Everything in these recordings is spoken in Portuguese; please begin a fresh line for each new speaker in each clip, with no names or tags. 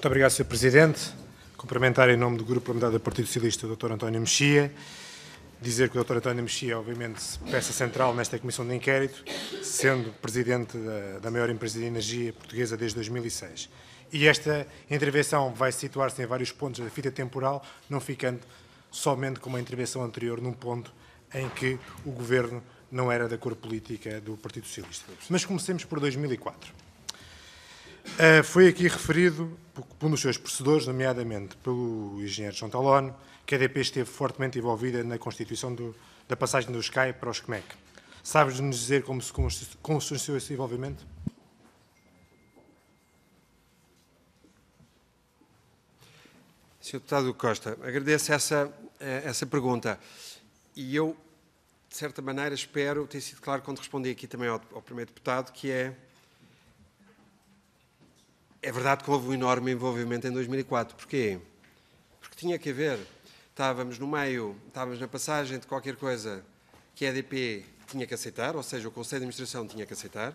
Muito obrigado, Sr. Presidente. Cumprimentar em nome do Grupo Parlamentar do Partido Socialista o Dr. António Mexia. Dizer que o Dr. António Mexia, obviamente, peça central nesta Comissão de Inquérito, sendo Presidente da, da maior empresa de energia portuguesa desde 2006. E esta intervenção vai situar-se em vários pontos da fita temporal, não ficando somente como a intervenção anterior num ponto em que o Governo não era da cor política do Partido Socialista. Mas comecemos por 2004. Uh, foi aqui referido por, por um dos seus precedores, nomeadamente pelo engenheiro João Talone, que a EDP esteve fortemente envolvida na constituição do, da passagem do Sky para o SCMEC. Sabes-nos dizer como se constituiu esse envolvimento?
Sr. Deputado Costa, agradeço essa, eh, essa pergunta. E eu, de certa maneira, espero ter sido claro quando respondi aqui também ao, ao primeiro deputado, que é é verdade que houve um enorme envolvimento em 2004. Porquê? Porque tinha que haver. Estávamos no meio, estávamos na passagem de qualquer coisa que a EDP tinha que aceitar, ou seja, o Conselho de Administração tinha que aceitar.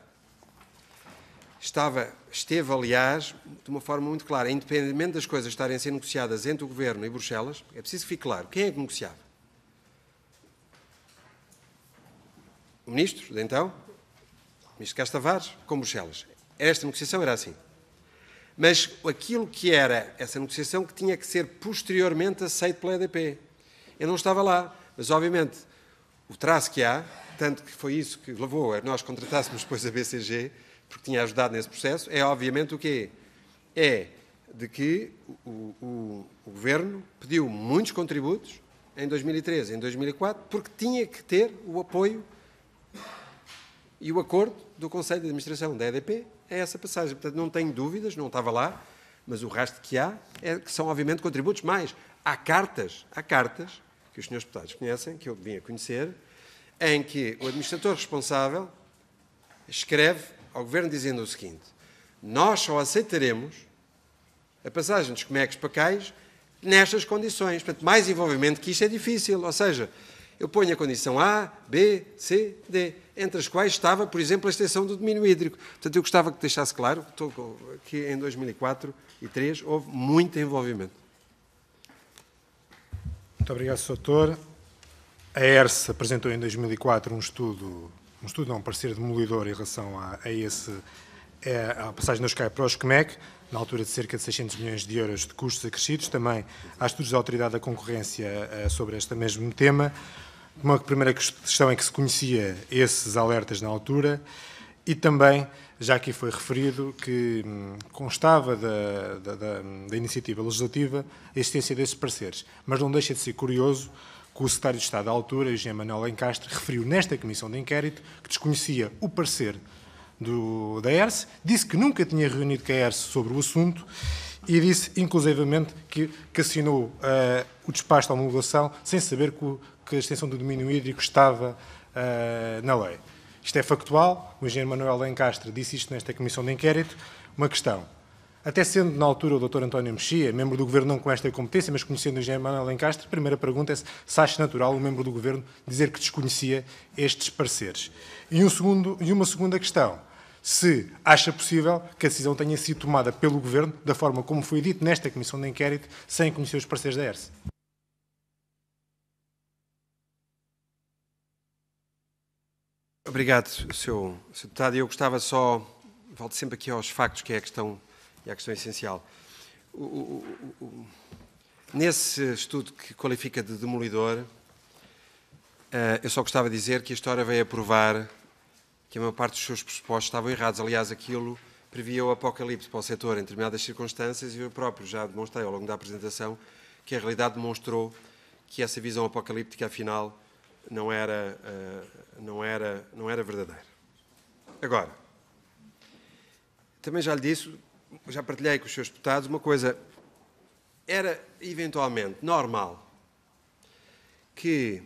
Estava, esteve, aliás, de uma forma muito clara, independentemente das coisas estarem a ser negociadas entre o Governo e Bruxelas, é preciso que fique claro quem é que negociava. O Ministro, de então, o Ministro Castavares, com Bruxelas. Esta negociação era assim. Mas aquilo que era essa negociação que tinha que ser posteriormente aceito pela EDP. Eu não estava lá, mas obviamente o traço que há, tanto que foi isso que levou a nós contratássemos depois a BCG, porque tinha ajudado nesse processo, é obviamente o quê? É de que o, o, o Governo pediu muitos contributos em 2013, em 2004, porque tinha que ter o apoio e o acordo do Conselho de Administração da EDP é essa passagem. Portanto, não tenho dúvidas, não estava lá, mas o rastro que há é que são, obviamente, contributos mais. Há cartas, há cartas, que os senhores deputados conhecem, que eu vim a conhecer, em que o administrador responsável escreve ao Governo dizendo o seguinte: Nós só aceitaremos a passagem dos Comex para cais nestas condições. Portanto, mais envolvimento que isto é difícil. Ou seja, eu ponho a condição A, B, C, D, entre as quais estava, por exemplo, a extensão do domínio hídrico. Portanto, eu gostava que deixasse claro que em 2004 e 2003 houve muito envolvimento.
Muito obrigado, Sr. Doutor. A ERSE apresentou em 2004 um estudo, um estudo não, um parecer demolidor em relação a, a esse é, a passagem do Sky para o SCMEC, na altura de cerca de 600 milhões de euros de custos acrescidos. Também há estudos da Autoridade da Concorrência eh, sobre este mesmo tema uma primeira questão é que se conhecia esses alertas na altura e também, já aqui foi referido, que hum, constava da, da, da, da iniciativa legislativa a existência desses pareceres. Mas não deixa de ser curioso que o secretário de Estado à altura, Eugênio Manuel Encastre, referiu nesta comissão de inquérito que desconhecia o parecer do, da ERS, disse que nunca tinha reunido com a ERS sobre o assunto e disse, inclusivamente, que, que assinou uh, o despacho da homologação sem saber que o que a extensão do domínio hídrico estava uh, na lei. Isto é factual, o engenheiro Manuel Lencastre disse isto nesta comissão de inquérito. Uma questão. Até sendo, na altura, o doutor António Mexia, membro do governo não com esta competência, mas conhecendo o engenheiro Manuel Lencastre, a primeira pergunta é se, se acha natural o membro do governo dizer que desconhecia estes pareceres. E, um segundo, e uma segunda questão se acha possível que a decisão tenha sido tomada pelo Governo, da forma como foi dito nesta Comissão de Inquérito, sem conhecer os parceiros da ERSE.
Obrigado, Sr. Deputado. Eu gostava só, volto sempre aqui aos factos, que é a questão, é a questão essencial. O, o, o, nesse estudo que qualifica de demolidor, uh, eu só gostava de dizer que a história veio a provar que a maior parte dos seus pressupostos estavam errados. Aliás, aquilo previa o apocalipse para o setor em determinadas circunstâncias e eu próprio já demonstrei ao longo da apresentação que a realidade demonstrou que essa visão apocalíptica, afinal, eh, não era, não era, não era verdadeira. Agora, também já lhe disse, já partilhei com os seus deputados uma coisa. Era eventualmente normal que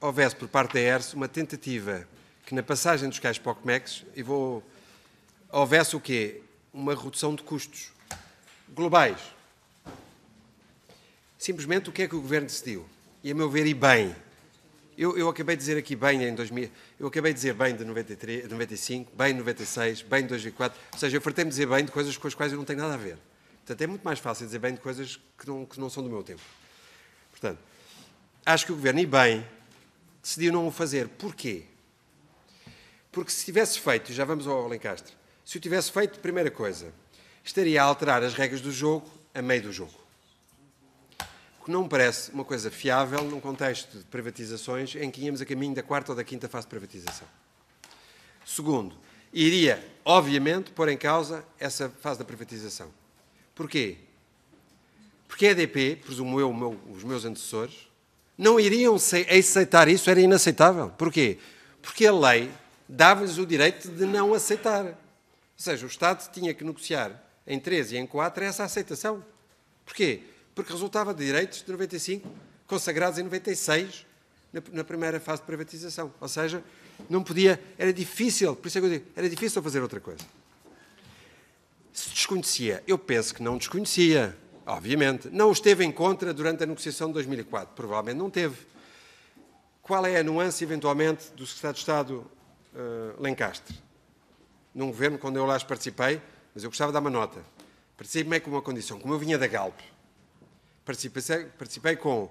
houvesse por parte da ERS uma tentativa que na passagem dos cais POCMEX e vou, houvesse o quê? Uma redução de custos globais. Simplesmente o que é que o Governo decidiu? E a meu ver, e bem, eu, eu, acabei de dizer aqui bem em 2000, eu acabei de dizer bem de 93, 95, bem de 96, bem de 2004, ou seja, eu fartei-me dizer bem de coisas com as quais eu não tenho nada a ver. Portanto, é muito mais fácil dizer bem de coisas que não, que não são do meu tempo. Portanto, acho que o Governo, e bem, decidiu não o fazer. Porquê? Porque se tivesse feito, já vamos ao Alencastre, se o tivesse feito, primeira coisa, estaria a alterar as regras do jogo a meio do jogo que não me parece uma coisa fiável num contexto de privatizações em que íamos a caminho da quarta ou da quinta fase de privatização. Segundo, iria, obviamente, pôr em causa essa fase da privatização. Porquê? Porque a EDP, presumo eu, meu, os meus antecessores, não iriam aceitar isso, era inaceitável. Porquê? Porque a lei dava-lhes o direito de não aceitar. Ou seja, o Estado tinha que negociar em três e em quatro essa aceitação. Porquê? porque resultava de direitos de 95 consagrados em 96 na, na primeira fase de privatização. Ou seja, não podia, era difícil, por isso é que eu digo, era difícil fazer outra coisa. Se desconhecia, eu penso que não desconhecia, obviamente. Não esteve em conta durante a negociação de 2004, provavelmente não teve. Qual é a nuance, eventualmente, do secretário de Estado uh, Lencastre? Num governo, quando eu lá participei, mas eu gostava de dar uma nota. participei com uma condição. Como eu vinha da Galp, Participei, participei com,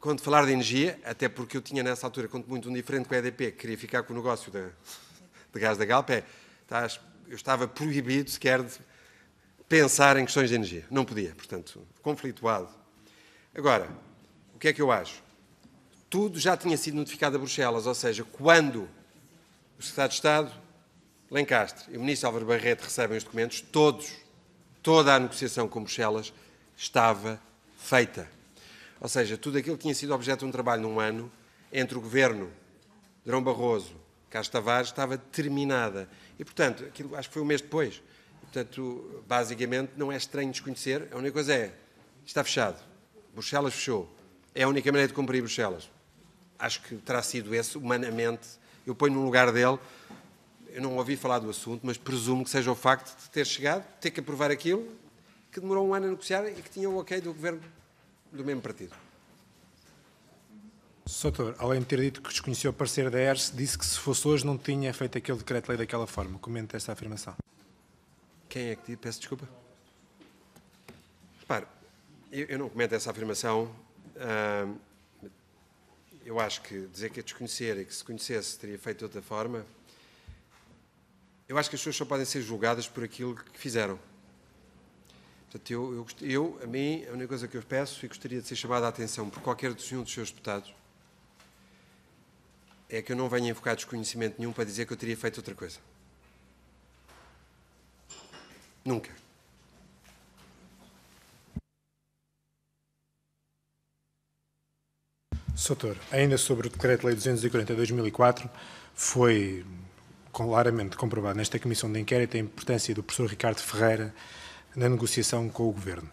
quando falar de energia, até porque eu tinha nessa altura, conto muito, um diferente com a EDP, que queria ficar com o negócio de, de gás da Galp, é, tá, eu estava proibido sequer de pensar em questões de energia. Não podia, portanto, conflituado. Agora, o que é que eu acho? Tudo já tinha sido notificado a Bruxelas, ou seja, quando o Secretário de Estado, Lencastre e o Ministro Álvaro Barreto recebem os documentos, todos, toda a negociação com Bruxelas estava feita. Ou seja, tudo aquilo que tinha sido objeto de um trabalho num ano entre o governo Drão Barroso Carlos Tavares estava terminada. E, portanto, aquilo acho que foi um mês depois. E, portanto, basicamente, não é estranho desconhecer. A única coisa é, está fechado. Bruxelas fechou. É a única maneira de cumprir Bruxelas. Acho que terá sido esse, humanamente. Eu ponho no lugar dele. Eu não ouvi falar do assunto, mas presumo que seja o facto de ter chegado, ter que aprovar aquilo, que demorou um ano a negociar e que tinha o ok do governo do mesmo partido.
Soutor, além de ter dito que desconheceu o parecer da ERS, disse que se fosse hoje não tinha feito aquele decreto-lei daquela forma. Comenta esta afirmação. Quem é que disse? Peço desculpa.
Repare, eu, eu, não comento essa afirmação. eu acho que dizer que é desconhecer e que se conhecesse teria feito de outra forma. Eu acho que as pessoas só podem ser julgadas por aquilo que fizeram. Portanto, eu, eu, eu, a mim, a única coisa que eu peço e gostaria de ser chamada a atenção por qualquer um dos seus deputados é que eu não venha invocar desconhecimento nenhum para dizer que eu teria feito outra coisa. Nunca.
Soutor, ainda sobre o Decreto-Lei 240 de 2004, foi claramente comprovado nesta Comissão de Inquérito a importância do professor Ricardo Ferreira na negociação com o Governo.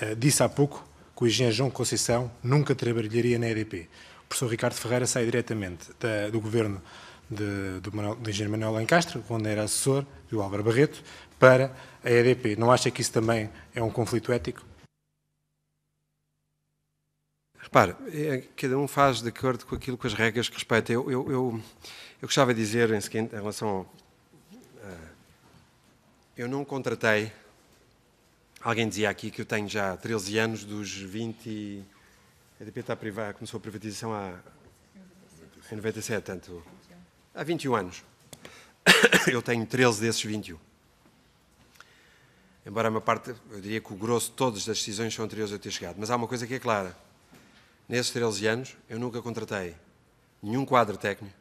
Eh, disse há pouco que o engenheiro João Conceição nunca trabalharia na EDP. O professor Ricardo Ferreira sai diretamente da, do Governo de, do, Manuel, do engenheiro Manuel Lancastro, quando era assessor, do Álvaro Barreto, para a EDP. Não acha que isso também é um conflito ético? Repare,
é, cada um faz de acordo com aquilo que as regras que respeita. Eu, eu, eu, eu gostava de dizer, em, em relação ao. Uh, eu não contratei Alguém dizia aqui que eu tenho já 13 anos dos 20. A EDP está privada, começou a privatização há. em 97, tanto. Há 21 anos. Eu tenho 13 desses 21. Embora a minha parte, eu diria que o grosso de todas as decisões são anteriores a eu ter chegado. Mas há uma coisa que é clara. Nesses 13 anos, eu nunca contratei nenhum quadro técnico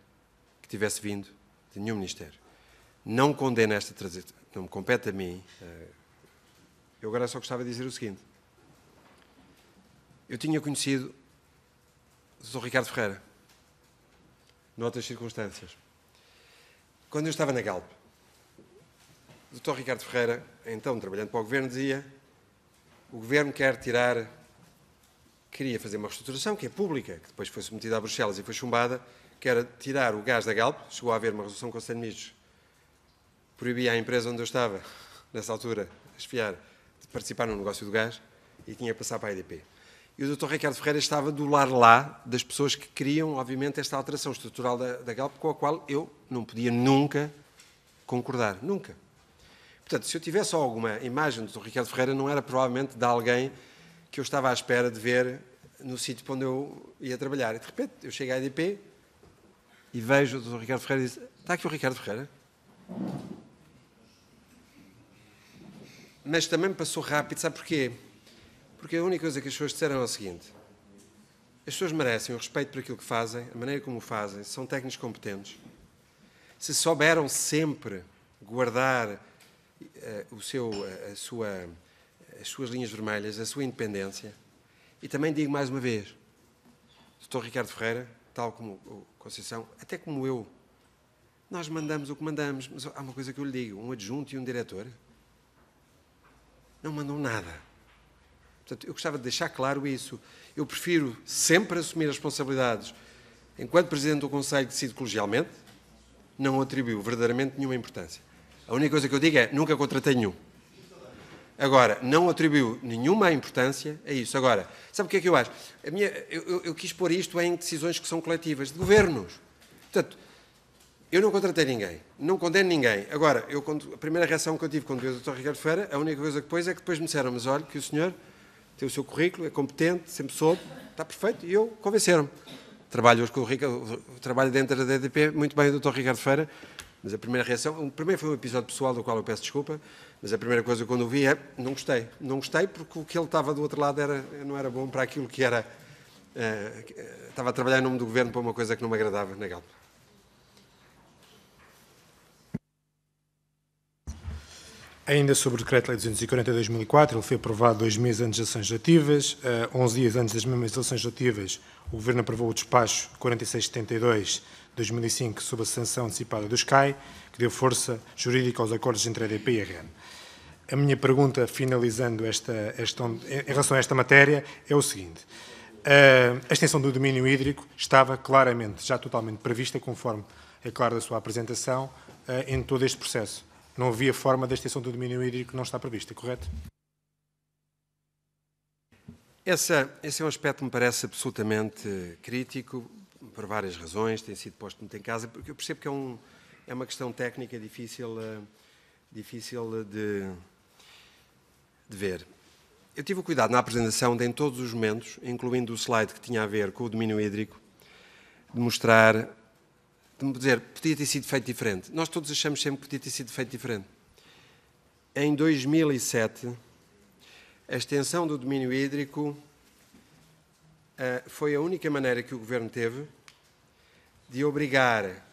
que tivesse vindo de nenhum Ministério. Não condeno esta trajetória, não me compete a mim eh, eu agora só gostava de dizer o seguinte. Eu tinha conhecido o Dr. Ricardo Ferreira, noutras circunstâncias. Quando eu estava na Galp, o Dr. Ricardo Ferreira, então trabalhando para o Governo, dizia o Governo quer tirar, queria fazer uma reestruturação que é pública, que depois foi submetida a Bruxelas e foi chumbada, que era tirar o gás da Galp, chegou a haver uma resolução com o Ministros, proibia a empresa onde eu estava, nessa altura, a espiar, participar no negócio do gás e tinha que passar para a EDP. E o Dr. Ricardo Ferreira estava do lar lá das pessoas que queriam, obviamente, esta alteração estrutural da, da Galp, com a qual eu não podia nunca concordar. Nunca. Portanto, se eu tivesse alguma imagem do Dr. Ricardo Ferreira, não era provavelmente de alguém que eu estava à espera de ver no sítio onde eu ia trabalhar. E de repente, eu chego à EDP e vejo o Dr. Ricardo Ferreira e disse: Está aqui o Ricardo Ferreira? mas também passou rápido, sabe porquê? Porque a única coisa que as pessoas disseram é o seguinte: as pessoas merecem o respeito por aquilo que fazem, a maneira como o fazem, são técnicos competentes. Se souberam sempre guardar uh, o seu, a, eh, a sua, as suas linhas vermelhas, a sua independência, e também digo mais uma vez, Dr. Ricardo Ferreira, tal como o Conceição, até como eu, nós mandamos o que mandamos, mas há uma coisa que eu lhe digo: um adjunto e um diretor não mandam nada. Portanto, eu gostava de deixar claro isso. Eu prefiro sempre assumir as responsabilidades enquanto Presidente do Conselho decido colegialmente, não atribuo verdadeiramente nenhuma importância. A única coisa que eu digo é nunca contratei nenhum. Agora, não atribuo nenhuma importância a isso. Agora, sabe o que é que eu acho? Minha, eu, eu, eu, quis pôr isto em decisões que são coletivas, de governos. Portanto, eu não contratei ninguém, não condeno ninguém. Agora, eu, a primeira reação que eu tive quando vi o Dr. Ricardo Ferreira, a única coisa que pôs é que depois me disseram, mas olha, que o senhor tem o seu currículo, é competente, sempre soube, está perfeito, e eu convenceram-me. Trabalho hoje com o Ricardo, trabalho dentro da DDP, muito bem o Dr. Ricardo Ferreira, mas a primeira reação, primeiro foi um episódio pessoal do qual eu peço desculpa, mas a primeira coisa que quando o vi é, não gostei. Não gostei porque o que ele estava do outro lado era, não era bom para aquilo que era... Uh, estava a trabalhar em nome do governo para uma coisa que não me agradava na Galpa.
Ainda sobre o Decreto-Lei 240 de 2004, ele foi aprovado dois meses antes das eleições legislativas. Uh, eh, 11 dias antes das mesmas eleições legislativas, o Governo aprovou o despacho 4672 de 2005 sobre a sanção antecipada do SCAI, que deu força jurídica aos acordos entre a EDP e a REN. A minha pergunta, finalizando esta, esta, em relação a esta matéria, é o seguinte. Uh, a extensão do domínio hídrico estava claramente, já totalmente prevista, conforme é claro da sua apresentação, uh, em todo este processo não havia forma da extensão do domínio hídrico não está prevista, correto?
Essa, esse é um aspecto que me parece absolutamente crítico, por várias razões, tem sido posto muito em casa, porque eu percebo que é, um, é uma questão técnica difícil, eh, difícil de, de ver. Eu tive o cuidado na apresentação de, em todos os momentos, incluindo o slide que tinha a ver com o domínio hídrico, de mostrar de me dizer podia ter sido feito diferente. Nós todos achamos sempre que podia ter sido feito diferente. Em 2007, a extensão do domínio hídrico eh, foi a única maneira que o governo teve de obrigar,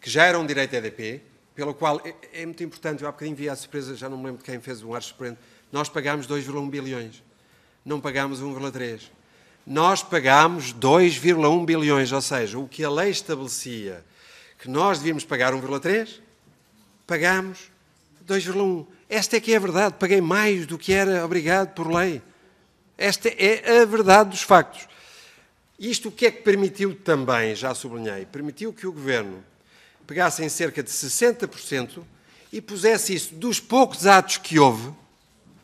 que já era um direito EDP, pelo qual é, é muito importante, eu há bocadinho vi a surpresa, já não me lembro de quem fez um ar surpreendente, nós pagámos 2,1 bilhões, não pagámos 1,3 nós pagámos 2,1 bilhões, ou seja, o que a lei estabelecia que nós devíamos pagar 1,3, pagámos 2,1. Esta é que é a verdade, paguei mais do que era obrigado por lei. Esta é a verdade dos factos. Isto o que é que permitiu também, já sublinhei, permitiu que o Governo pegasse em cerca de 60% e pusesse isso dos poucos atos que houve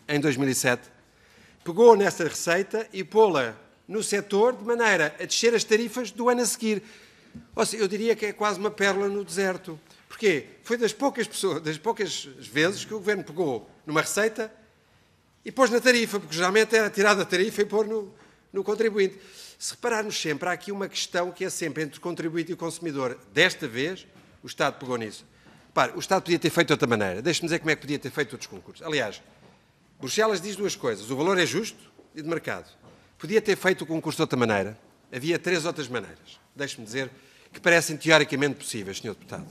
em 2007, pegou nessa receita e pô-la no setor, de maneira a descer as tarifas do ano a seguir. Ou seja, eu diria que é quase uma pérola no deserto. Porquê? Foi das poucas, pessoas, das poucas vezes que o Governo pegou numa receita e pôs na tarifa, porque geralmente era tirar da tarifa e pôr no, no contribuinte. Se repararmos sempre, há aqui uma questão que é sempre entre o contribuinte e o consumidor. Desta vez, o Estado pegou nisso. Repare, o Estado podia ter feito de outra maneira. Deixe-me dizer como é que podia ter feito outros concursos. Aliás, Bruxelas diz duas coisas. O valor é justo e de mercado. Podia ter feito o concurso de outra maneira. Havia três outras maneiras, deixe-me dizer, que parecem teoricamente possíveis, Sr. Deputado.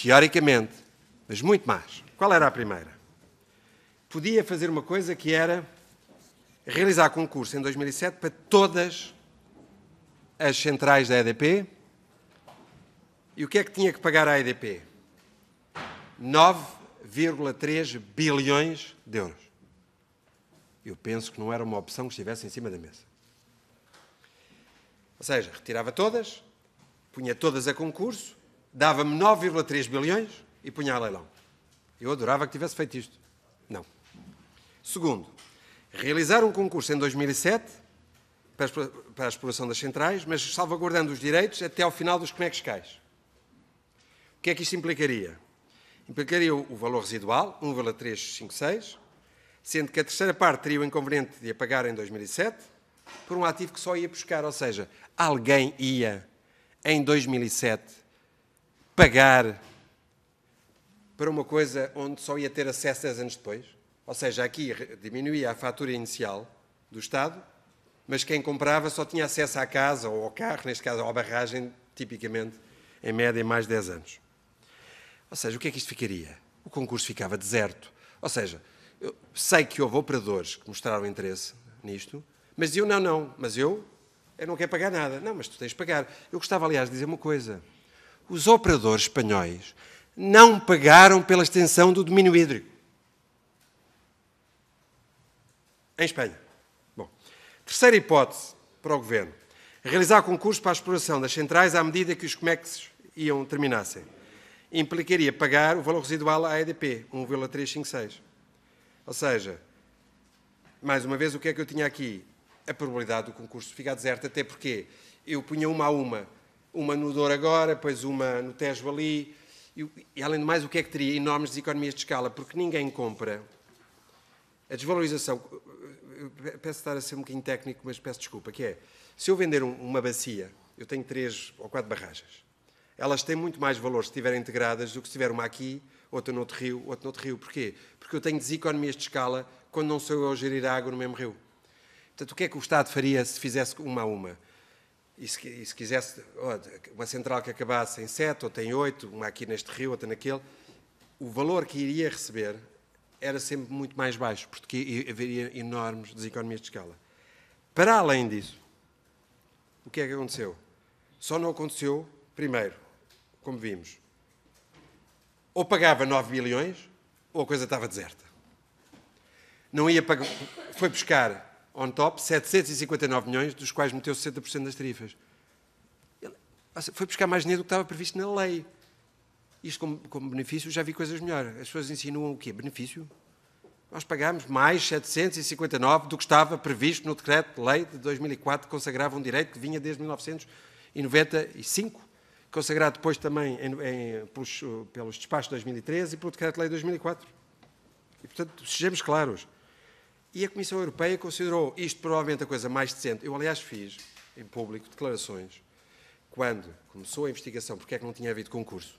Teoricamente, mas muito mais. Qual era a primeira? Podia fazer uma coisa que era realizar concurso em 2007 para todas as centrais da EDP. E o que é que tinha que pagar à EDP? 9,3 bilhões de euros eu penso que não era uma opção que estivesse em cima da mesa. Ou seja, retirava todas, punha todas a concurso, dava-me 9,3 bilhões e punha a leilão. Eu adorava que tivesse feito isto. Não. Segundo, realizar um concurso em 2007 para a exploração das centrais, mas salvaguardando os direitos até ao final dos conexcais. O que é que isto implicaria? Implicaria o valor residual, 1,356, sendo que a terceira parte teria o inconveniente de a pagar em 2007 por um ativo que só ia buscar, ou seja, alguém ia em 2007 pagar para uma coisa onde só ia ter acesso 10 anos depois. Ou seja, aqui diminuía a fatura inicial do Estado, mas quem comprava só tinha acesso à casa ou ao carro, neste caso, ou à barragem, tipicamente, em média, mais 10 anos. Ou seja, o que é que isto ficaria? O concurso ficava deserto. Ou seja, eu sei que houve operadores que mostraram interesse nisto, mas eu, não, não, mas eu, eu não quero pagar nada. Não, mas tu tens de pagar. Eu gostava, aliás, de dizer uma coisa. Os operadores espanhóis não pagaram pela extensão do domínio hídrico. Em Espanha. Bom, terceira hipótese para o Governo. Realizar concurso para a exploração das centrais à medida que os comexes iam terminassem. Implicaria pagar o valor residual à EDP, 1,356. Ou seja, mais uma vez, o que é que eu tinha aqui? A probabilidade do concurso ficar deserto, até porque eu punha uma a uma, uma no Douro agora, depois uma no Tejo ali, e, e além de mais, o que é que teria? Enormes economias de escala, porque ninguém compra. A desvalorização, peço estar a ser um bocadinho técnico, mas peço desculpa, que é, se eu vender um, uma bacia, eu tenho três ou quatro barragens, elas têm muito mais valor se estiverem integradas do que se tiver uma aqui, outra noutro rio, outra noutro rio. Porquê? Porque eu tenho deseconomias de escala quando não sou eu a gerir a água no mesmo rio. Portanto, o que é que o Estado faria se fizesse uma a uma? E se, e se quisesse oh, uma central que acabasse em sete, ou em oito, uma aqui neste rio, outra naquele, o valor que iria receber era sempre muito mais baixo, porque haveria enormes deseconomias de escala. Para além disso, o que é que aconteceu? Só não aconteceu, primeiro, como vimos, ou pagava 9 milhões ou a coisa estava deserta. Não ia pagar, foi buscar on top 759 milhões, dos quais meteu 60% das tarifas. Ele foi buscar mais dinheiro do que estava previsto na lei. Isto como, como benefício, já vi coisas melhores. As pessoas insinuam o quê? Benefício? Nós pagámos mais 759 do que estava previsto no decreto-lei de 2004, que consagrava um direito que vinha desde 1995 consagrado depois também em, em, pelos, pelos despachos de 2013 e pelo Decreto-Lei de 2004. E, portanto, sejamos claros. E a Comissão Europeia considerou isto provavelmente a coisa mais decente. Eu, aliás, fiz em público declarações quando começou a investigação porque é que não tinha havido concurso.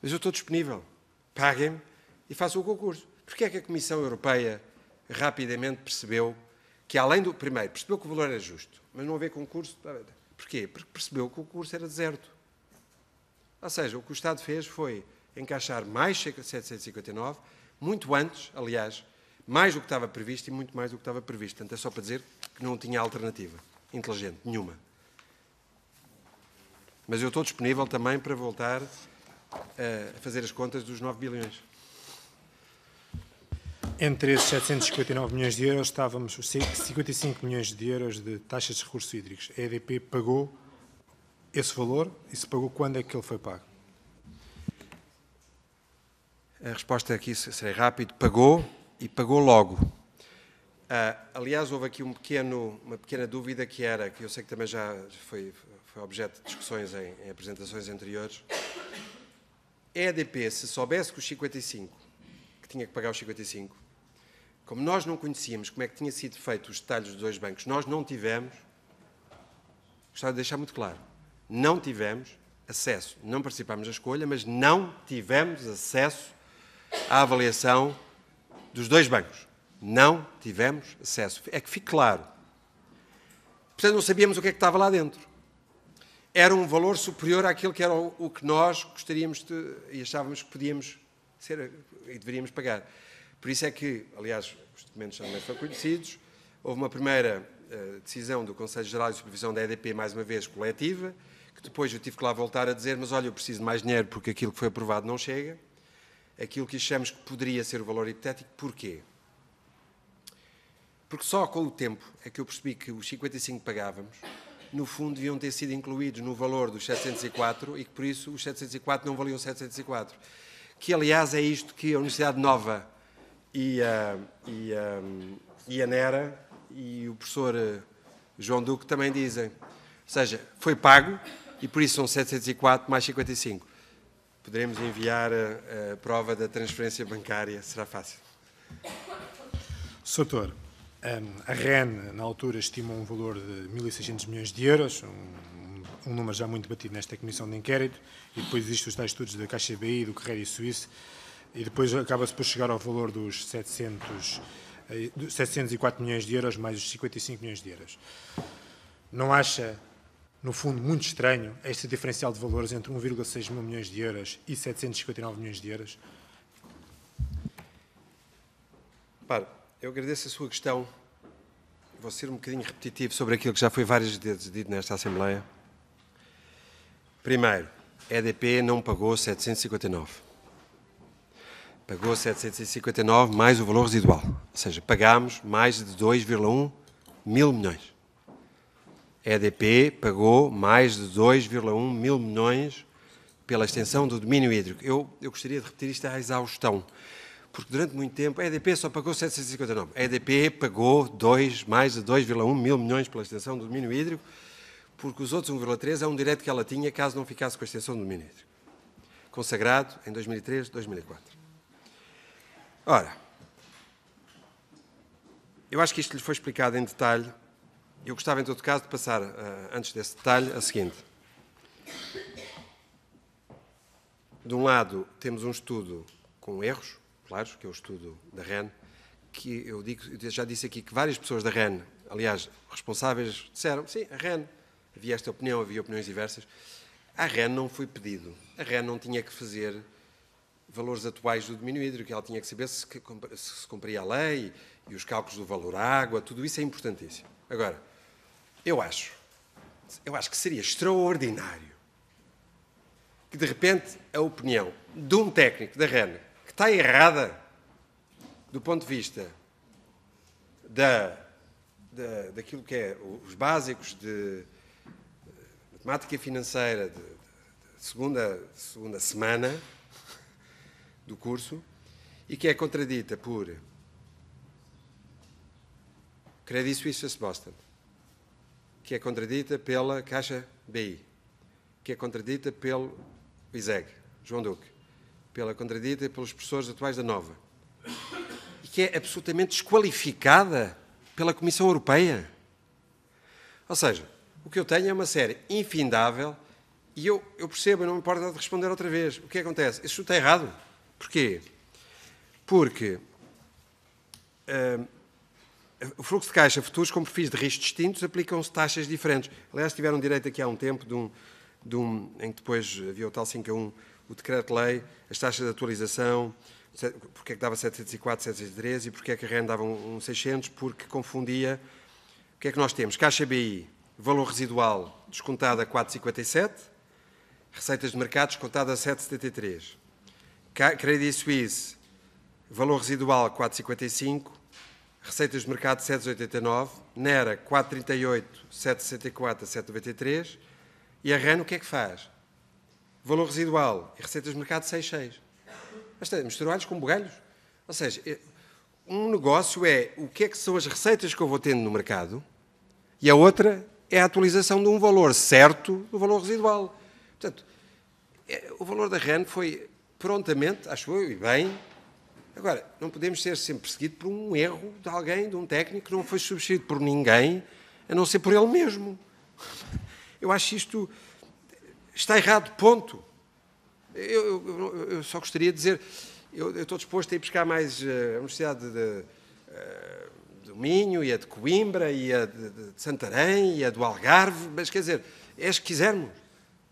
Mas eu estou disponível. Paguem-me e façam o concurso. Porquê é que a Comissão Europeia rapidamente percebeu que, além do. Primeiro, percebeu que o valor era justo, mas não haver concurso. Tá tá. Porquê? Porque percebeu que o curso era deserto. Ou seja, o que o Estado fez foi encaixar mais 759, muito antes, aliás, mais do que estava previsto e muito mais do que estava previsto. Portanto, é só para dizer que não tinha alternativa inteligente, nenhuma. Mas eu estou disponível também para voltar eh, a fazer as contas dos 9 bilhões.
Entre esses 759 milhões de euros, estávamos 55 milhões de euros de taxas de recursos hídricos. A EDP pagou esse valor e se pagou quando é que ele foi pago? A resposta aqui será
rápida. Pagou e pagou logo. Uh, aliás, houve aqui um pequeno, uma pequena dúvida que era, que eu sei que também já foi, foi objeto de discussões em, em apresentações anteriores. A EDP, se soubesse que os 55, que tinha que pagar os 55, como nós não conhecíamos como é que tinha sido feito os detalhes dos dois bancos, nós não tivemos, gostava de deixar muito claro, não tivemos acesso, não participámos da escolha, mas não tivemos acesso à avaliação dos dois bancos. Não tivemos acesso. É que fique claro. Portanto, não sabíamos o que é que estava lá dentro. Era um valor superior àquilo que era o que nós gostaríamos de, e achávamos que podíamos ser e deveríamos pagar. Por isso é que, aliás, os documentos também foram conhecidos, houve uma primeira eh, decisão do Conselho Geral de Supervisão da EDP, mais uma vez, coletiva, que depois eu tive que lá voltar a dizer, mas olha, eu preciso de mais dinheiro porque aquilo que foi aprovado não chega, aquilo que achamos que poderia ser o valor hipotético, porquê? Porque só com o tempo é que eu percebi que os 55 que pagávamos, no fundo, deviam ter sido incluídos no valor dos 704 e que, por isso, os 704 não valiam 704. Que, aliás, é isto que a Universidade Nova e a, e a, e a Nera e o professor eh, João Duque também dizem. Ou seja, foi pago e por isso são 704 mais 55. Poderemos enviar a, eh, a prova da transferência bancária, será fácil.
Soutor, ehm, a REN, na altura, estimou um valor de 1.600 milhões de euros, um, um número já muito batido nesta comissão de inquérito, e depois existem os tais estudos da Caixa BI, do Carreira e Suíço, e depois acaba-se por chegar ao valor dos 700, 704 eh, milhões de euros mais os 55 milhões de euros. Não acha, no fundo, muito estranho este diferencial de valores entre 1,6 mil milhões de euros e 759 milhões de euros?
Para, eu agradeço a sua questão. Vou ser um bocadinho repetitivo sobre aquilo que já foi várias vezes dito nesta Assembleia. Primeiro, a EDP não pagou 759 pagou 759 mais o valor residual. Ou seja, pagámos mais de 2,1 mil milhões. A EDP pagou mais de 2,1 mil milhões pela extensão do domínio hídrico. Eu, eu gostaria de repetir isto à exaustão, porque durante muito tempo a EDP só pagou 759. A EDP pagou 2, mais de 2,1 mil milhões pela extensão do domínio hídrico, porque os outros 1,3 é um direito que ela tinha caso não ficasse com a extensão do domínio hídrico. Consagrado em 2003, 2004. Ora, eu acho que isto lhe foi explicado em detalhe. Eu gostava, em todo caso, de passar, uh, antes desse detalhe, a seguinte. De um lado, temos um estudo com erros, claro, que é o estudo da REN, que eu, digo, eu já disse aqui que várias pessoas da REN, aliás, responsáveis, disseram, sim, a REN, havia esta opinião, havia opiniões diversas. A REN não foi pedido. A REN não tinha que fazer valores atuais do domínio hídrico, ela tinha que saber se, se cumpria a lei e os cálculos do valor água, tudo isso é importantíssimo. Agora, eu acho, eu acho que seria extraordinário que de repente a opinião de um técnico da REN, que está errada do ponto de vista da, da, daquilo que é os básicos de matemática financeira de, de segunda, segunda semana, do curso e que é contradita por Credit Suisse Boston, que é contradita pela Caixa BI, que é contradita pelo ISEG, João Duque, pela contradita pelos professores atuais da Nova, e que é absolutamente desqualificada pela Comissão Europeia. Ou seja, o que eu tenho é uma série infindável e eu, eu percebo, não me importa de responder outra vez. O que é acontece? Isso está errado. Porquê? Porque uh, o fluxo de caixa futuros com perfis de risco distintos aplicam-se taxas diferentes. Aliás, tiveram direito aqui há um tempo de um, de um, em que depois havia o tal 5 a 1, o decreto-lei, as taxas de atualização, porque é que dava 704, 713 e porque é que a REN dava um, um 600, porque confundia. O que é que nós temos? Caixa BI, valor residual descontado a 4,57, receitas de mercado descontado a 7,73. Credit Suisse, valor residual 4,55, receitas de mercado 7,89, NERA 4,38, 7,64, 7,93 e a REN o que é que faz? Valor residual e receitas de mercado 6,6. Misturou-lhes com bugalhos. Ou seja, eh, um negócio é o que é que são as receitas que eu vou tendo no mercado e a outra é a atualização de um valor certo do valor residual. Portanto, eh, o valor da REN foi prontamente, acho eu, e bem. Agora, não podemos ser sempre perseguidos por um erro de alguém, de um técnico que não foi substituído por ninguém, a não ser por ele mesmo. Eu acho isto está errado, ponto. Eu, eu, eu só gostaria de dizer, eu, eu, estou disposto a ir buscar mais uh, a Universidade de, uh, do Minho e a de Coimbra e a de, de, Santarém e a do Algarve, mas quer dizer, é que quisermos.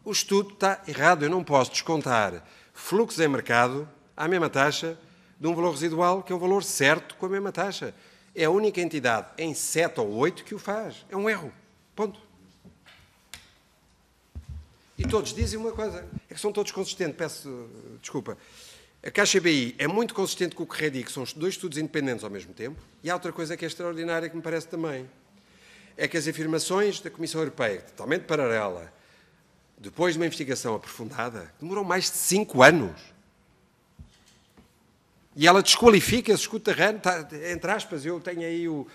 O estudo está errado, eu não posso descontar fluxos em mercado à mesma taxa de um valor residual que é o valor certo com a mesma taxa. É a única entidade em sete ou oito que o faz. É um erro. Ponto. E todos dizem uma coisa, é que são todos consistentes, peço eh, desculpa. A Caixa BI é muito consistente com o Correio que são dois estudos independentes ao mesmo tempo, e há outra coisa que é extraordinária que me parece também, é que as afirmações da Comissão Europeia, totalmente paralela, depois de uma investigação aprofundada, demorou mais de cinco anos. E ela desqualifica esse escutarrano, tá, entre aspas, eu tenho aí o,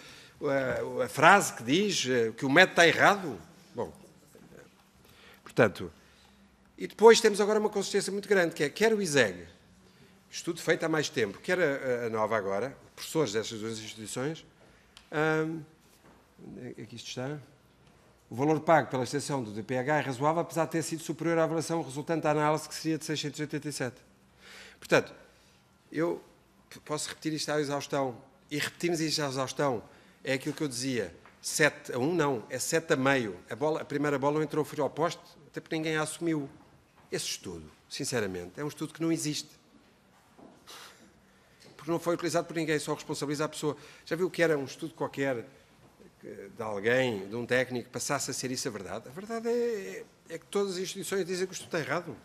a, a, frase que diz eh, que o método está errado. Bom, portanto, e depois temos agora uma consistência muito grande, que é quer o ISEG, estudo feito há mais tempo, quer a, a Nova agora, professores dessas duas instituições, hum, aqui é isto está o valor pago pela estação do DPH é razoável, apesar de ter sido superior à avaliação resultante da análise, que seria de 687. Portanto, eu posso repetir isto à exaustão, e repetimos isto à exaustão, é aquilo que eu dizia, 7 a 1 não, é 7 a meio. A, bola, a primeira bola entrou foi ao poste, até porque ninguém a assumiu. Esse estudo, sinceramente, é um estudo que não existe. Porque não foi utilizado por ninguém, só responsabiliza a pessoa. Já viu que era um estudo qualquer de alguém, de um técnico, passasse a ser isso a verdade. A verdade é, é que todas as instituições dizem que isto está errado.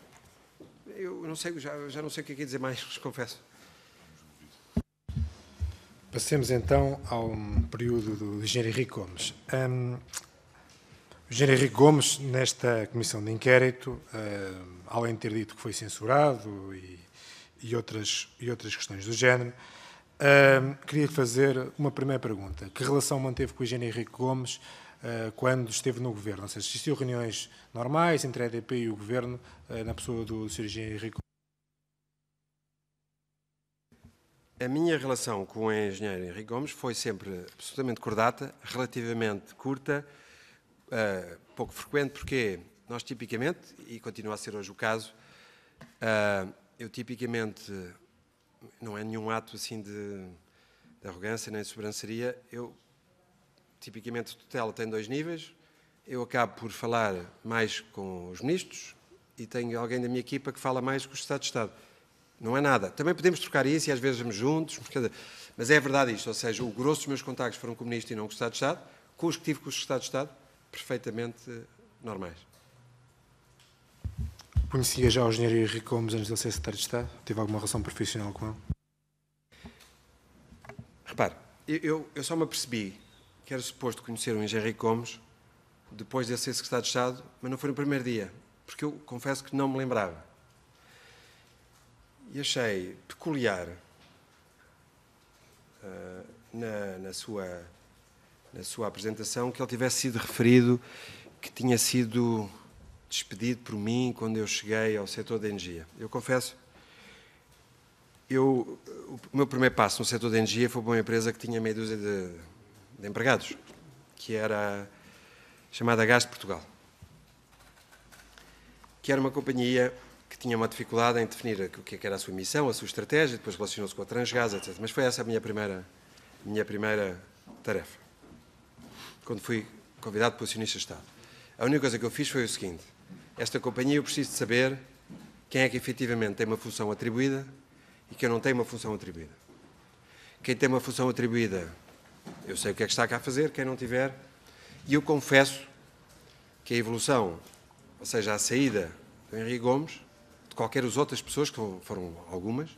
Eu não sei, já, já não sei o que é que é dizer mais, vos confesso.
Passemos então ao período do engenheiro Henrique Gomes. Um, o engenheiro Henrique Gomes, nesta comissão de inquérito, um, além de ter dito que foi censurado e, e, outras, e outras questões do género, Uh, queria fazer uma primeira pergunta. Que relação manteve com o Eugênio Henrique Gomes uh, quando esteve no governo? Ou seja, existiu reuniões normais entre a EDP e o governo, uh, na pessoa do Sr. Eugênio Henrique Gomes? A
minha relação com o engenheiro Henrique Gomes foi sempre absolutamente cordata, relativamente curta, uh, pouco frequente, porque nós tipicamente, e continua a ser hoje o caso, uh, eu tipicamente não é nenhum ato assim de, de arrogância nem de sobranceria. Eu, tipicamente, tutela tem dois níveis. Eu acabo por falar mais com os ministros e tenho alguém da minha equipa que fala mais com o Estado de Estado. Não é nada. Também podemos trocar isso e às vezes vamos juntos, mas é verdade isto. Ou seja, o grosso dos meus contactos foram com o ministro e não com o Estado de Estado, com os que tive com o Estado de Estado, perfeitamente eh, normais.
Conhecia já o engenheiro Henrique Gomes antes de ele ser secretário de Estado? Teve alguma relação profissional com ele?
Repare, eu, eu só me apercebi que era suposto conhecer o engenheiro Henrique Gomes depois de ele ser secretário de Estado, mas não foi no primeiro dia, porque eu confesso que não me lembrava. E achei peculiar uh, na, na, sua, na sua apresentação que ele tivesse sido referido que tinha sido despedido por mim quando eu cheguei ao setor da energia. Eu confesso, eu, o meu primeiro passo no setor da energia foi para uma empresa que tinha meia dúzia de, de empregados, que era chamada Gás de Portugal, que era uma companhia que tinha uma dificuldade em definir o que é era a sua missão, a sua estratégia, depois relacionou-se com a Transgás, etc. Mas foi essa a minha primeira, minha primeira tarefa, quando fui convidado o acionista de Estado. A única coisa que eu fiz foi o seguinte, esta companhia eu preciso de saber quem é que efetivamente tem uma função atribuída e quem não tem uma função atribuída. Quem tem uma função atribuída, eu sei o que é que está cá a fazer, quem não tiver, e eu confesso que a evolução, ou seja, a saída do Henrique Gomes, de qualquer das outras pessoas, que foram algumas,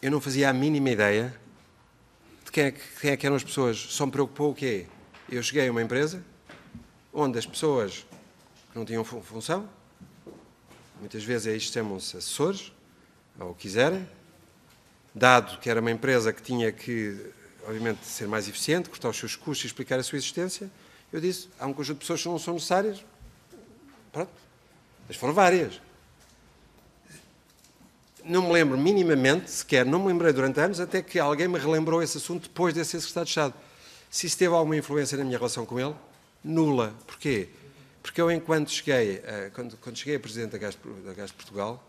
eu não fazia a mínima ideia de quem é que, quem é que eram as pessoas. Só me preocupou o quê? Eu cheguei a uma empresa onde as pessoas que não tinham função. Muitas vezes aí é isto chamam-se assessores, ou quiserem. Dado que era uma empresa que tinha que, obviamente, ser mais eficiente, cortar os seus custos e explicar a sua existência, eu disse, há um conjunto de pessoas que não são necessárias. Pronto. Mas foram várias. Não me lembro minimamente, sequer, não me lembrei durante anos, até que alguém me relembrou esse assunto depois ser secretário de Estado. Se isso teve alguma influência na minha relação com ele, nula. Porquê? Porque eu, enquanto cheguei, a, eh, quando, quando, cheguei a presidente da Gás, da Gás Portugal,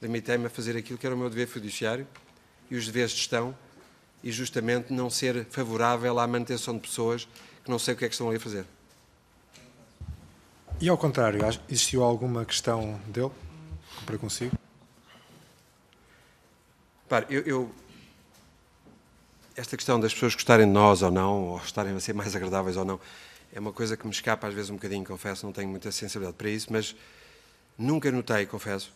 limitei-me a fazer aquilo que era o meu dever fiduciário e os deveres de gestão e justamente não ser favorável à manutenção de pessoas que não sei o que é que estão ali a fazer.
E ao contrário, existiu alguma questão dele para consigo? Para, eu, eu,
Esta questão das pessoas gostarem de nós ou não, ou estarem a ser mais agradáveis ou não, é uma coisa que me escapa às vezes um bocadinho, confesso, não tenho muita sensibilidade para isso, mas nunca notei, confesso.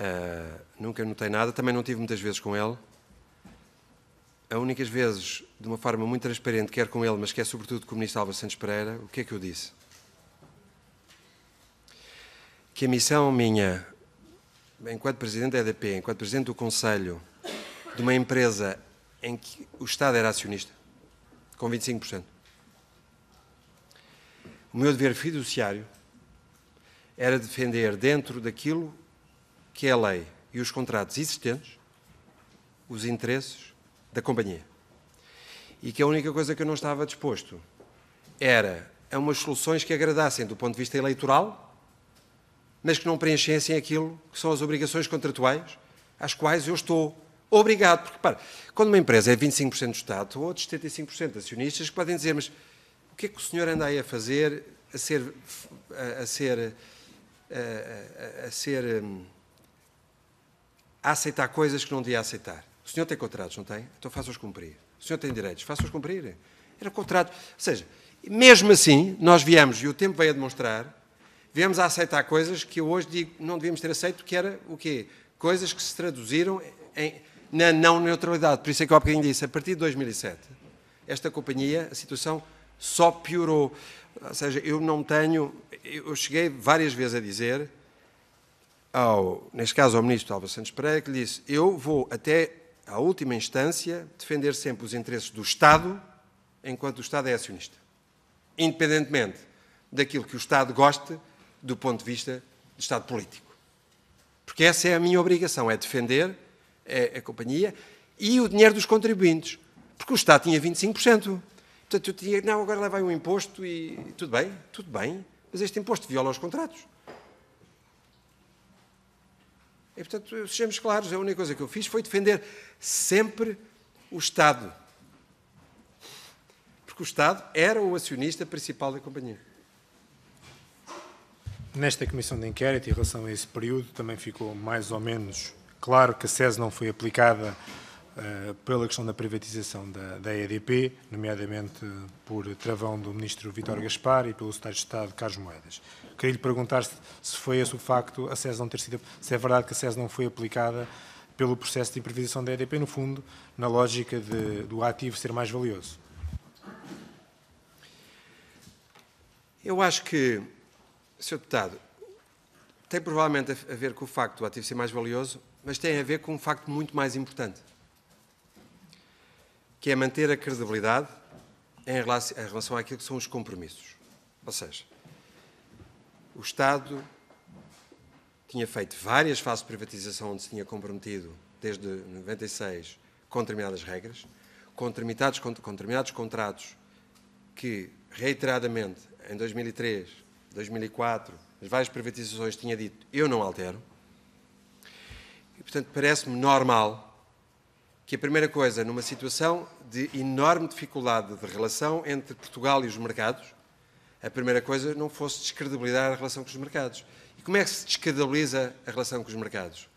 Uh, nunca notei nada, também não tive muitas vezes com ele. A únicas vezes, de uma forma muito transparente, quer com ele, mas quer sobretudo com o ministro Alves Santos Pereira, o que é que eu disse? Que a missão minha, enquanto presidente da EDP, enquanto presidente do Conselho de uma empresa em que o Estado era acionista, com 25%. O meu dever fiduciário era defender, dentro daquilo que é a lei e os contratos existentes, os interesses da companhia. E que a única coisa que eu não estava disposto era a umas soluções que agradassem do ponto de vista eleitoral, mas que não preenchessem aquilo que são as obrigações contratuais às quais eu estou obrigado. Porque, para, quando uma empresa é 25% do Estado, outros 75% acionistas que podem dizer, mas que é que o senhor anda aí a fazer, a ser, a, a ser, a, a, ser, hum, a aceitar coisas que não devia aceitar? O senhor tem contratos, não tem? Então faça-os cumprir. O senhor tem direitos, faça-os cumprir. Era contrato. Ou seja, mesmo assim, nós viemos, e o tempo veio a demonstrar, viemos a aceitar coisas que eu hoje digo não devíamos ter aceito, que era o quê? Coisas que se traduziram em, na não neutralidade. Por isso é que eu há bocadinho disse, a partir de 2007, esta companhia, a situação só piorou. Ou seja, eu não tenho. Eu cheguei várias vezes a dizer, ao, neste caso ao ministro Alves Santos Pereira, que lhe disse: eu vou até à última instância defender sempre os interesses do Estado, enquanto o Estado é acionista. Independentemente daquilo que o Estado goste do ponto de vista do Estado político. Porque essa é a minha obrigação: é defender a, é a companhia e o dinheiro dos contribuintes. Porque o Estado tinha 25%. Portanto, eu tinha, não, agora lá vai um imposto e tudo bem, tudo bem, mas este imposto viola os contratos. E, portanto, sejamos claros, a única coisa que eu fiz foi defender sempre o Estado. Porque o Estado era o acionista principal da companhia.
Nesta comissão de inquérito, em relação a esse período, também ficou mais ou menos claro que a SES não foi aplicada eh, pela questão da privatização da, da EDP, nomeadamente eh, por travão do ministro Vitório Gaspar e pelo secretário de Estado Carlos Moedas. Queria lhe perguntar se, se foi esse o facto, a SES não ter sido, se é verdade que a SES não foi aplicada pelo processo de privatização da EDP, no fundo, na lógica de, do ativo ser mais valioso.
Eu acho que, Sr. Deputado, tem provavelmente a ver com o facto do ativo ser mais valioso, mas tem a ver com um facto muito mais importante que é manter a credibilidade em relação, em relação àquilo que são os compromissos. Ou seja, o Estado tinha feito várias fases de privatização onde se tinha comprometido, desde 96, com determinadas regras, com determinados, com, com determinados contratos que, reiteradamente, em 2003, 2004, as várias privatizações tinha dito, eu não altero. E, portanto, parece-me normal que a primeira coisa, numa situação de enorme dificuldade de relação entre Portugal e os mercados, a primeira coisa não fosse descredibilizar a relação com os mercados. E como é que se descredibiliza a relação com os mercados?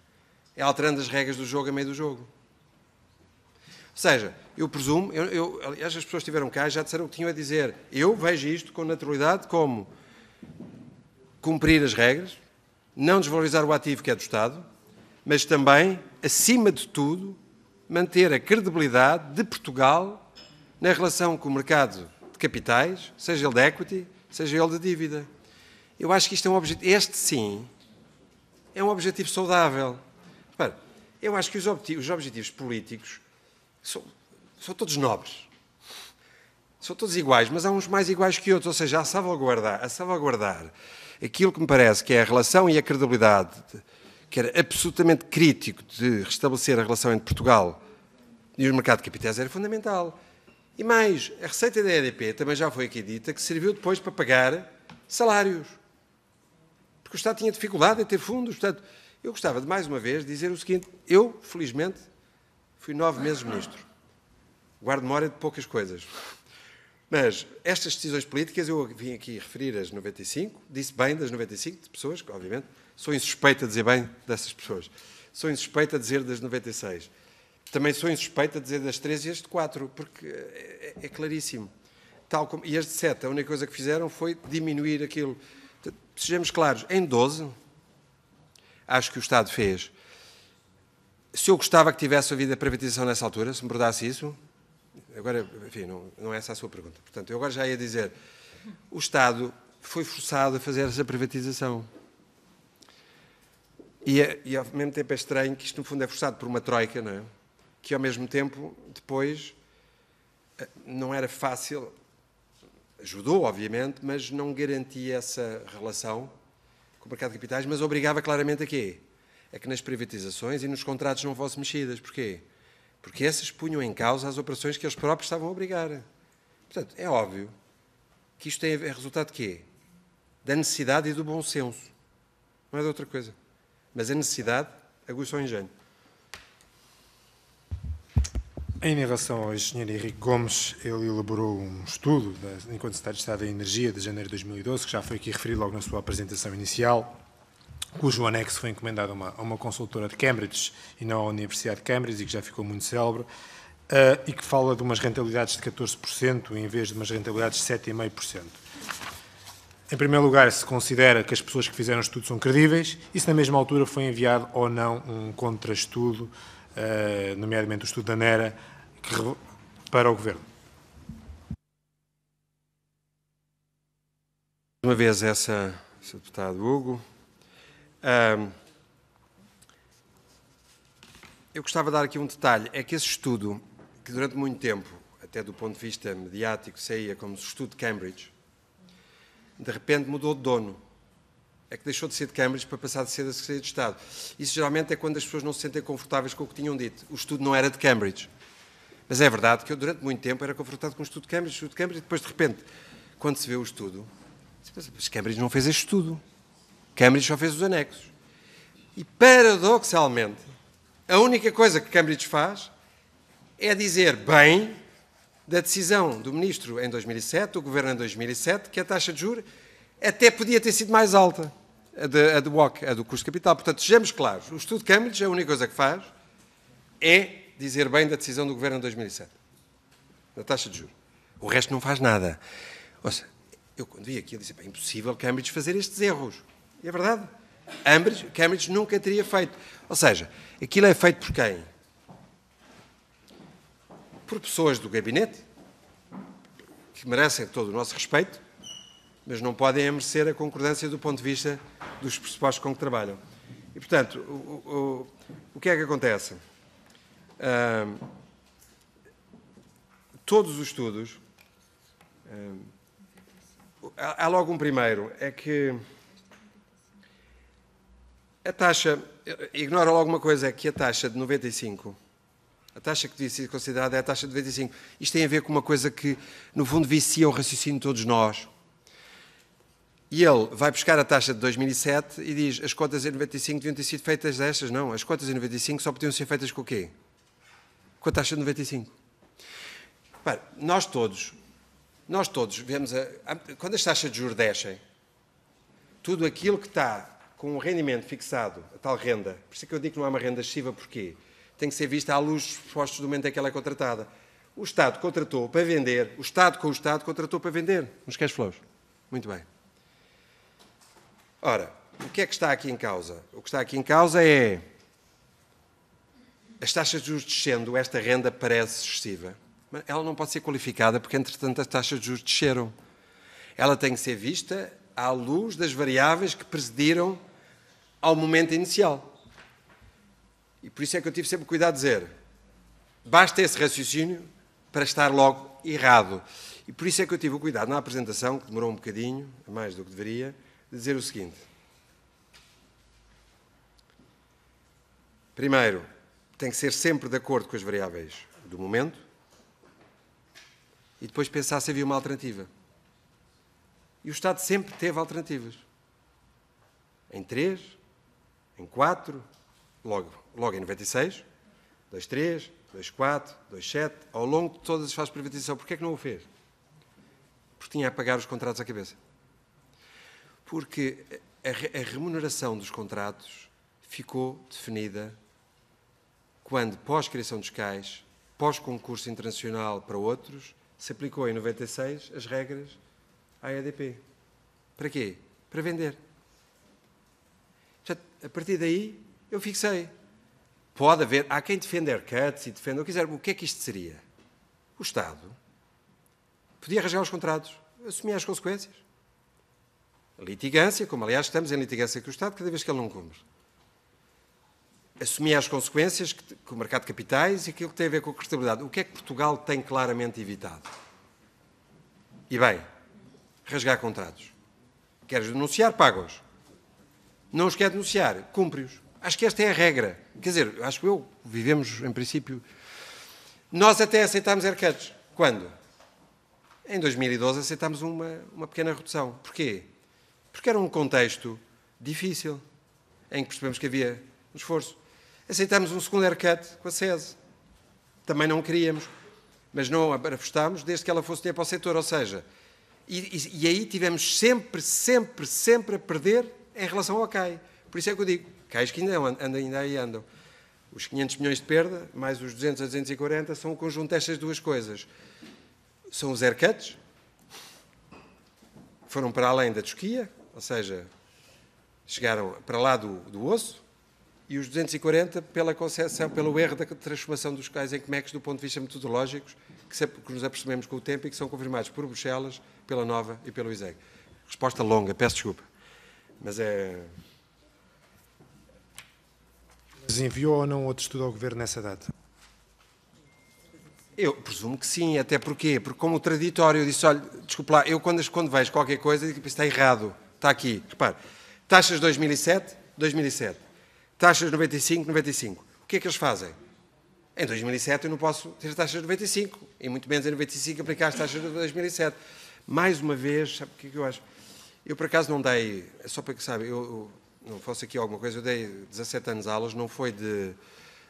É alterando as regras do jogo a meio do jogo. Ou seja, eu presumo, eu, eu, aliás, as pessoas estiveram cá e já disseram o que tinham a dizer. Eu vejo isto com naturalidade como cumprir as regras, não desvalorizar o ativo que é do Estado, mas também, acima de tudo, manter a credibilidade de Portugal na relação com o mercado de capitais, seja ele de equity, seja ele de dívida. Eu acho que isto é um objetivo, este sim, é um objetivo saudável. Repara, eu acho que os, objetivos, os objetivos políticos são, são todos nobres. São todos iguais, mas há uns mais iguais que outros, ou seja, a salvaguardar, a salvaguardar aquilo que me parece que é a relação e a credibilidade, que era absolutamente crítico de restabelecer a relação entre Portugal e o mercado de capitais era fundamental. E mais, a receita da EDP também já foi aqui dita, que serviu depois para pagar salários. Porque o Estado tinha dificuldade em ter fundos. Portanto, eu gostava de mais uma vez dizer o seguinte: eu, felizmente, fui nove meses ministro. Guardo memória de poucas coisas. Mas estas decisões políticas, eu vim aqui referir as 95, disse bem das 95, de pessoas, obviamente, sou insuspeito a dizer bem dessas pessoas, sou insuspeito a dizer das 96. Também sou insuspeito a dizer das três e as de quatro, porque é, é, é claríssimo. Tal como, e de sete, a única coisa que fizeram foi diminuir aquilo. Sejamos claros, em 12, acho que o Estado fez. Se eu gostava que tivesse havido a privatização nessa altura, se me perguntasse isso, agora, enfim, não, não é essa a sua pergunta. Portanto, eu agora já ia dizer, o Estado foi forçado a fazer essa privatização. E, é, e, ao mesmo tempo é estranho que isto, no fundo, é forçado por uma troika, não é? que ao mesmo tempo, depois, eh, não era fácil, ajudou, obviamente, mas não garantia essa relação com o mercado de capitais, mas obrigava claramente a quê? É que nas privatizações e nos contratos não fossem mexidas. Porquê? Porque essas punham em causa as operações que eles próprios estavam a obrigar. Portanto, é óbvio que isto é resultado de quê? Da necessidade e do bom senso. Não é de outra coisa. Mas a necessidade aguçou o engenho.
Em relação ao engenheiro Henrique Gomes, ele elaborou um estudo da, enquanto Secretário de Estado da Energia de janeiro de 2012, que já foi aqui referido logo na sua apresentação inicial, cujo anexo foi encomendado a uma, a uma consultora de Cambridge e não à Universidade de Cambridge e que já ficou muito célebre, uh, e que fala de umas rentabilidades de 14% em vez de umas rentabilidades de 7,5%. Em primeiro lugar, se considera que as pessoas que fizeram o estudo são credíveis e se na mesma altura foi enviado ou não um contra-estudo, eh, nomeadamente o estudo da NERA, para o Governo.
Uma vez essa, Sr. Deputado Hugo. Um, eu gostava de dar aqui um detalhe. É que esse estudo, que durante muito tempo, até do ponto de vista mediático, saía como estudo de Cambridge, de repente mudou de dono. É que deixou de ser de Cambridge para passar de ser da Secretaria de Estado. Isso geralmente é quando as pessoas não se sentem confortáveis com o que tinham dito. O estudo não era de Cambridge. Mas é verdade que eu, durante muito tempo, era confrontado com o estudo de Cambridge, estudo de Cambridge, e depois, de repente, quando se vê o estudo, mas Cambridge não fez este estudo. Cambridge só fez os anexos. E, paradoxalmente, a única coisa que Cambridge faz é dizer bem da decisão do ministro em 2007, do governo em 2007, que a taxa de juros até podia ter sido mais alta, a, de, a do a do custo de capital. Portanto, sejamos claros, o estudo de Cambridge, a única coisa que faz é dizer bem da decisão do governo de 2007, da taxa de juros. O resto não faz nada. Ouça, eu quando vi aquilo disse, é impossível Cambridge fazer estes erros. E é verdade. Cambridge, Cambridge nunca teria feito. Ou seja, aquilo é feito por quem? Por pessoas do gabinete, que merecem todo o nosso respeito, mas não podem merecer a concordância do ponto de vista dos pressupostos com que trabalham. E, portanto, o, o, o que é que acontece? todos os estudos. Uh, há, logo um primeiro, é que a taxa, ignora logo uma coisa, é que a taxa de 95, a taxa que devia ser considerada é a taxa de 95. Isto tem a ver com uma coisa que, no fundo, vicia o raciocínio de todos nós. E ele vai buscar a taxa de 2007 e diz as contas em 95 deviam ter sido feitas destas. Não, as contas em 95 só podiam ser feitas com o quê? com a taxa de 95. Repare, nós todos, nós todos vemos, a, a, quando as taxas de juros descem, tudo aquilo que está com o rendimento fixado, a tal renda, por isso é que eu digo que não há uma renda excessiva, porquê? Tem que ser vista à luz dos postos do momento em que ela é contratada. O Estado contratou para vender, o Estado com o Estado contratou para vender nos cash flows. Muito bem. Ora, o que é que está aqui em causa? O que está aqui em causa é as taxas de juros descendo, esta renda parece excessiva. Mas ela não pode ser qualificada porque, entretanto, as taxas de juros desceram. Ela tem que ser vista à luz das variáveis que precediram ao momento inicial. E por isso é que eu tive sempre cuidado de dizer: basta esse raciocínio para estar logo errado. E por isso é que eu tive o cuidado na apresentação, que demorou um bocadinho, mais do que deveria, de dizer o seguinte. Primeiro, tem que ser sempre de acordo com as variáveis do momento e depois pensar se havia uma alternativa. E o Estado sempre teve alternativas. Em 3, em 4, logo, logo em 96, 4, 2, 7, ao longo de todas as fases de privatização. Porquê é que não o fez? Porque tinha a pagar os contratos à cabeça. Porque a, remuneração dos contratos ficou definida quando, pós-criação dos CAIS, pós-concurso internacional para outros, se aplicou em 96 as regras à EDP. Para quê? Para vender. a partir daí, eu fixei. Pode haver, há quem defenda haircuts e defenda o que quiser. O que é que isto seria? O Estado podia rasgar os contratos, assumir as consequências. Litigância, como aliás estamos em litigância com o Estado cada vez que ele não cumpre assumia as consequências que, que o mercado de capitais e aquilo que tem a ver com a credibilidade. O que é que Portugal tem claramente evitado? E bem, rasgar contratos. Queres denunciar, pagos. Não os quer denunciar, cumpre-os. Acho que esta é a regra. Quer dizer, acho que eu vivemos, em princípio. Nós até aceitámos haircuts. Quando? Em 2012 aceitámos uma, uma pequena redução. Porquê? Porque era um contexto difícil, em que percebemos que havia um esforço. Aceitamos um segundo haircut com a SESI. Também não queríamos, mas não apostámos desde que ela fosse dinheiro para o setor. Ou seja, e, e, aí tivemos sempre, sempre, sempre a perder em relação ao CAI. Por isso é que eu digo, CAIs que ainda, andam, ainda aí andam. Os 500 milhões de perda, mais os 200 a 240, são o conjunto destas duas coisas. São os haircuts, foram para além da Tosquia, ou seja, chegaram para lá do, do osso, e os 240 pela concessão pelo erro da transformação dos cais em CMEX do ponto de vista metodológico, que, sempre, que nos apercebemos com o tempo e que são confirmados por Bruxelas, pela Nova e pelo ISEG. Resposta longa, peço desculpa. Mas é...
Mas enviou ou não outro estudo ao Governo nessa data?
Eu presumo que sim, até Porque como o traditório eu disse, olha, desculpe lá, eu quando, quando vejo qualquer coisa digo, está errado, está aqui. Repare, taxas 2007, 2007 taxas 95, 95. O que é que eles fazem? Em 2007 eu não posso ter taxas de 95, e muito menos em 95 aplicar as taxas de 2007. Mais uma vez, sabe o que, é que eu acho? Eu, por acaso, não dei, só para que sabe, eu, eu, não fosse aqui alguma coisa, eu dei 17 anos aulas, não foi de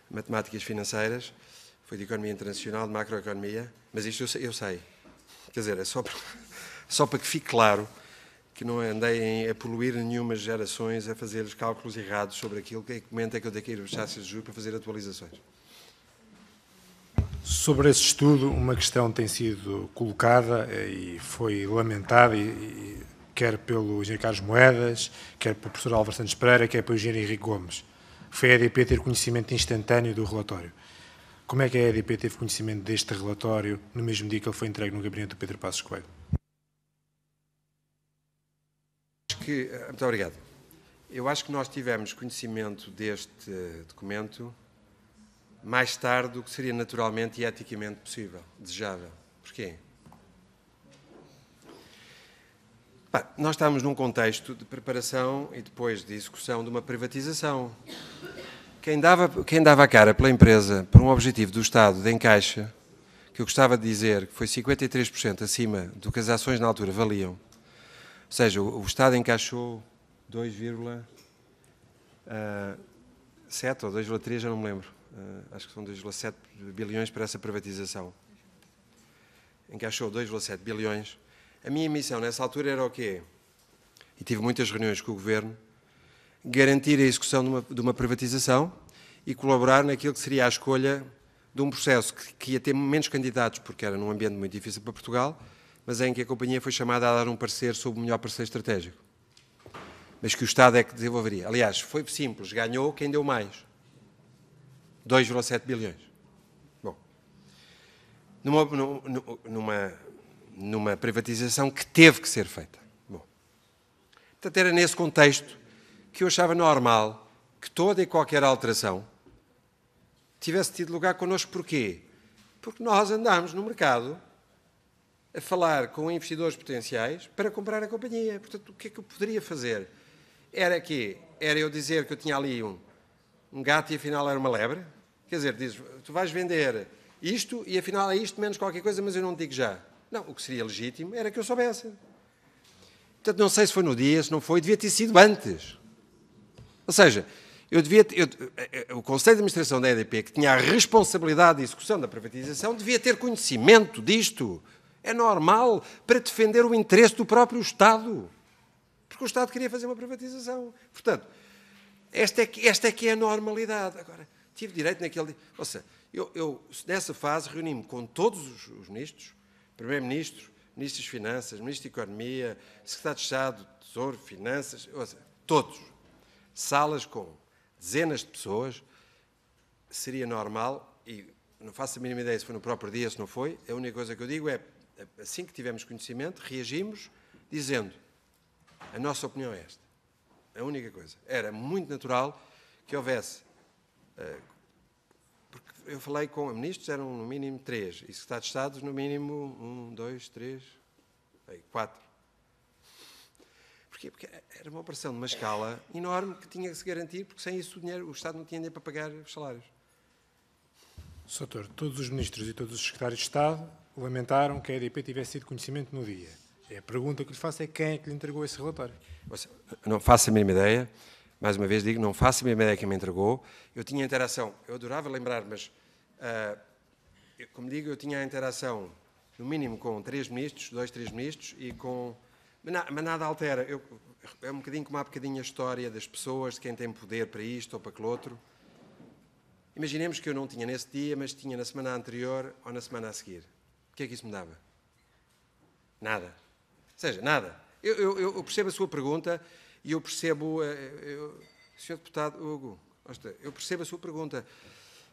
matemáticas financeiras, foi de economia internacional, de macroeconomia, mas isto eu, eu sei. Quer dizer, é só para, só para que fique claro que não andem a poluir nenhumas gerações a fazer os cálculos errados sobre aquilo que comenta é que eu tenho que ir aos taxas de juros para fazer atualizações.
Sobre esse estudo, uma questão tem sido colocada eh, e foi lamentada, e, e, quer pelo engenheiro Carlos Moedas, quer pelo professor Álvaro Santos Pereira, quer pelo engenheiro Henrique Gomes. Foi a EDP ter conhecimento instantâneo do relatório. Como é que a EDP teve conhecimento deste relatório no mesmo dia que ele foi entregue no gabinete do Pedro Passos Coelho?
que. Eh, muito obrigado. Eu acho que nós tivemos conhecimento deste eh, documento mais tarde do que seria naturalmente e eticamente possível, desejável. Porquê? nós estamos num contexto de preparação e depois de execução de uma privatização. Quem dava, quem dava a cara pela empresa por um objetivo do Estado de encaixa, que eu gostava de dizer que foi 53% acima do que as ações na altura valiam, seja, o, o Estado encaixou 2,7 eh, ou 2,3, já não me lembro. Uh, acho que são 2,7 bilhões para essa privatização. Encaixou 2,7 bilhões. A minha missão nessa altura era o quê? E tive muitas reuniões com o Governo, garantir a execução de uma, de uma privatização e colaborar naquilo que seria a escolha de um processo que, que ia ter menos candidatos, porque era num ambiente muito difícil para Portugal, mas em que a companhia foi chamada a dar um parecer sobre o melhor parecer estratégico. Mas que o Estado é que desenvolveria. Aliás, foi simples, ganhou quem deu mais. 2,7 bilhões. Bom, numa, numa, numa privatização que teve que ser feita. Bom, portanto, era nesse contexto que eu achava normal que toda e qualquer alteração tivesse tido lugar connosco. Porquê? Porque nós andámos no mercado a falar com investidores potenciais para comprar a companhia. Portanto, o que é que eu poderia fazer? Era que Era eu dizer que eu tinha ali um, um gato e afinal era uma lebre? Quer dizer, tu vais vender isto e afinal é isto menos qualquer coisa, mas eu não digo já. Não, o que seria legítimo era que eu soubesse. Portanto, não sei se foi no dia, se não foi, devia ter sido antes. Ou seja, eu devia, eu, eh, o Conselho de Administração da EDP, que tinha a responsabilidade de execução da privatização, devia ter conhecimento disto. É normal para defender o interesse do próprio Estado. Porque o Estado queria fazer uma privatização. Portanto, esta é que, esta é, que é a normalidade. Agora, tive direito naquele. Ou seja, eu, eu nessa fase reuni-me com todos os, os ministros, Primeiro-Ministro, Ministro das Finanças, Ministro da Economia, Secretário de Estado, Tesouro, Finanças, ou seja, todos. Salas com dezenas de pessoas, seria normal, e não faço a mínima ideia se foi no próprio dia, se não foi, a única coisa que eu digo é assim que tivemos conhecimento, reagimos dizendo: a nossa opinião é esta. A única coisa. Era muito natural que houvesse. Eh, porque eu falei com ministros, eram no mínimo três, e secretários de Estado, no mínimo um, dois, três, quatro. Porquê? Porque era uma operação de uma escala enorme que tinha que se garantir, porque sem isso o, dinheiro, o Estado não tinha dinheiro para pagar os salários.
Sr. Doutor, todos os ministros e todos os secretários de Estado lamentaram que a EDP tivesse sido conhecimento no dia. A pergunta que lhe faço é quem é que lhe entregou esse relatório?
Não faço a mínima ideia. Mais uma vez digo, não faço a mínima ideia quem me entregou. Eu tinha interação,
eu adorava lembrar, mas, uh,
eu, como digo, eu tinha a interação, no mínimo, com três ministros, dois, três ministros, e com... Mas, na, mas nada altera. Eu, é um bocadinho como há bocadinho a história das pessoas, de quem tem poder para isto ou para aquele outro. Imaginemos que eu não tinha nesse dia, mas tinha na semana anterior ou na semana a seguir. O que é que isso me dava? Nada. Ou seja, nada. Eu, eu, eu percebo a sua pergunta e eu percebo. Eh, eh, eu, senhor Deputado Hugo, eu percebo a sua pergunta.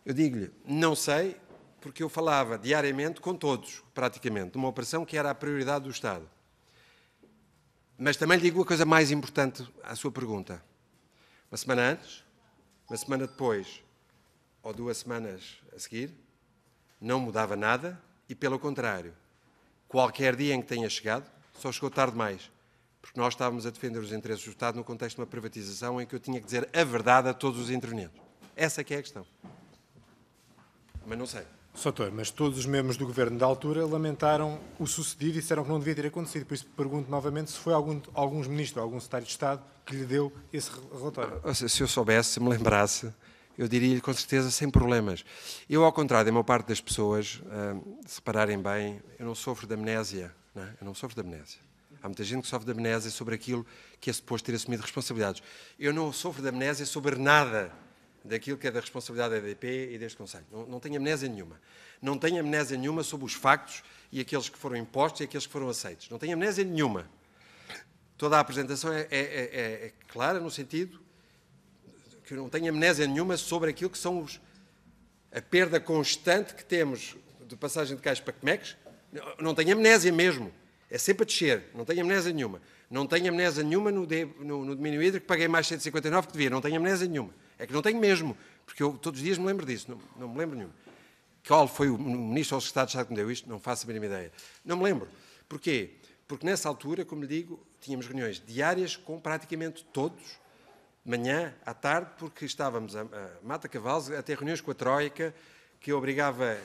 Eu digo-lhe, não sei, porque eu falava diariamente com todos, praticamente, de uma operação que era a prioridade do Estado. Mas também lhe digo a coisa mais importante à sua pergunta. Uma semana antes, uma semana depois, ou duas semanas a seguir, não mudava nada e pelo contrário, qualquer dia em que tenha chegado, só chegou tarde demais, porque nós estávamos a defender os interesses do Estado no contexto de uma privatização em que eu tinha que dizer a verdade a todos os intervenientes. Essa é que é a questão. Mas não sei.
Soutor, mas todos os membros do governo da altura lamentaram o sucedido e disseram que não devia ter acontecido. Por isso pergunto novamente se foi algum, alguns ministros, algum secretário de Estado que lhe deu esse relatório.
Se eu soubesse, se me lembrasse, eu diria-lhe com certeza sem problemas. Eu, ao contrário da maior parte das pessoas, ah, se pararem bem, eu não sofro de amnésia. Não é? Eu não sofro de amnésia. Há muita gente que sofre de amnésia sobre aquilo que é suposto ter assumido responsabilidades. Eu não sofro de amnésia sobre nada daquilo que é da responsabilidade da EDP e deste Conselho. Não, não tenho amnésia nenhuma. Não tenho amnésia nenhuma sobre os factos e aqueles que foram impostos e aqueles que foram aceitos. Não tenho amnésia nenhuma. Toda a apresentação é, é, é, é clara no sentido que eu não tenho amnésia nenhuma sobre aquilo que são os, a perda constante que temos de passagem de cais para Quemecs. Não tenho amnésia mesmo. É sempre a descer. Não tenho amnésia nenhuma. Não tenho amnésia nenhuma no, de, no, no domínio hídrico, paguei mais 159 que devia. Não tenho amnésia nenhuma. É que não tenho mesmo, porque eu todos os dias me lembro disso. Não, não me lembro nenhuma. Qual foi o ministro ou secretário de Estado que me deu isto? Não faço a mínima ideia. Não me lembro. Porquê? Porque nessa altura, como lhe digo, tínhamos reuniões diárias com praticamente todos manhã à tarde, porque estávamos a, mata cavalos, a ter reuniões com a Troika, que obrigava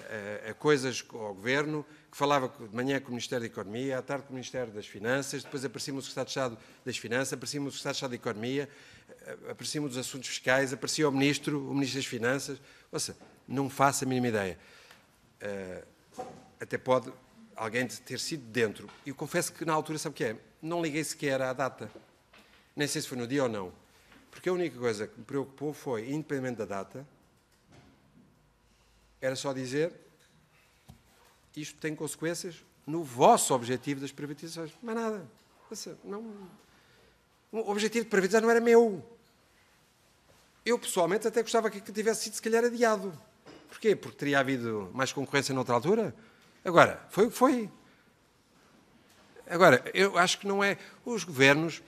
a, a coisas ao Governo, que falava de manhã com o Ministério da Economia, à tarde com o Ministério das Finanças, depois aparecíamos o Estado de Estado das Finanças, aparecíamos o Estado de Estado da Economia, aparecíamos dos assuntos fiscais, aparecia o Ministro, o Ministro das Finanças. Ou seja, não faço a mínima ideia. Ah, até pode alguém ter sido dentro. E confesso que na altura, sabe o que é? Não liguei sequer à data. Nem sei se foi no dia ou não. Porque a única coisa que me preocupou foi, independente da data, era só dizer isto tem consequências no vosso objetivo das privatizações. Mas nada. Não, o objetivo de privatizar não era meu. Eu, pessoalmente, até gostava que tivesse sido, se calhar, adiado. Porquê? Porque teria havido mais concorrência noutra altura? Agora, foi o que foi. Agora, eu acho que não é. Os governos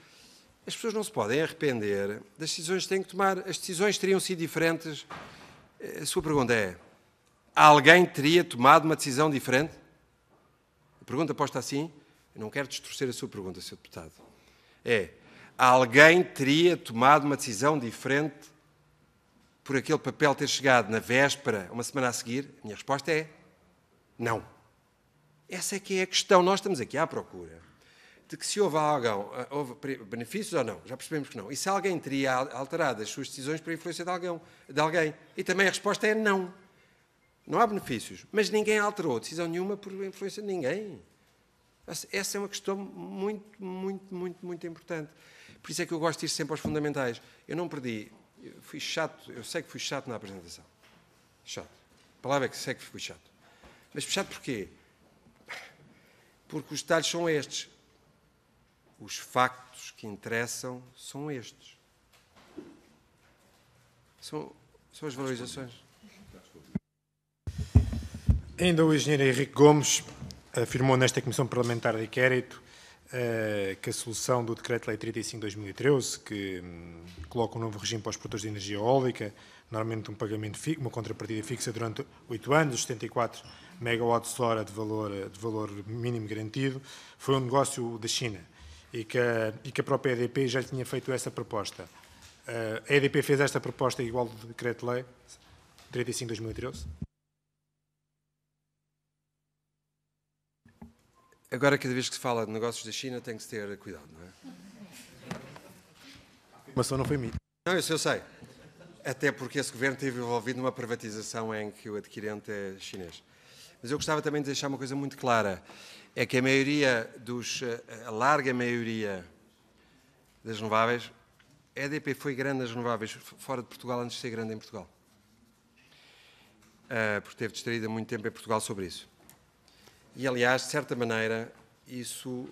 as pessoas não se podem arrepender das decisões que têm que tomar. As decisões teriam sido diferentes. Eh, a sua pergunta é: alguém teria tomado uma decisão diferente? A pergunta posta assim, eu não quero distorcer a sua pergunta, Sr. Deputado. É: alguém teria tomado uma decisão diferente por aquele papel ter chegado na véspera, uma semana a seguir? A minha resposta é: não. Essa é que é a questão. Nós estamos aqui à procura de que se houve, ah, houve benefícios ou não, já percebemos que não. E se alguém teria alterado as suas decisões por influência de alguém, de alguém? E também a resposta é não. Não há benefícios. Mas ninguém alterou decisão nenhuma por influência de ninguém. Essa é uma questão muito, muito, muito, muito importante. Por isso é que eu gosto de ir sempre aos fundamentais. Eu não perdi. Eu fui chato, eu sei que fui chato na apresentação. Chato. A palavra é que sei que fui chato. Mas chato porquê? Porque os detalhes são estes. Os factos que interessam são estes. São, são as valorizações.
Ainda o engenheiro Henrique Gomes afirmou nesta Comissão Parlamentar de Inquérito eh, que a solução do Decreto-Lei 35-2013, que hum, coloca um novo regime para os produtores de energia eólica, normalmente um pagamento uma contrapartida fixa durante oito anos, 74 megawatts-hora de valor, de valor mínimo garantido, foi um negócio da China e que, a, e que a própria EDP já lhe tinha feito essa proposta. Eh, a EDP fez esta proposta igual do Decreto-Lei 35-2013?
Agora, cada vez que se fala de negócios da China, tem que se ter cuidado, não é?
A só não foi mim Não, eu eu
sei. Até porque esse governo esteve envolvido numa privatização em que o adquirente é chinês. Mas eu gostava também de deixar uma coisa muito clara é que a maioria dos, eh, a larga maioria das renováveis, a EDP foi grande nas renováveis fora de Portugal antes de ser grande em Portugal. Uh, ah, porque teve distraída muito tempo em Portugal sobre isso. E, aliás, de certa maneira, isso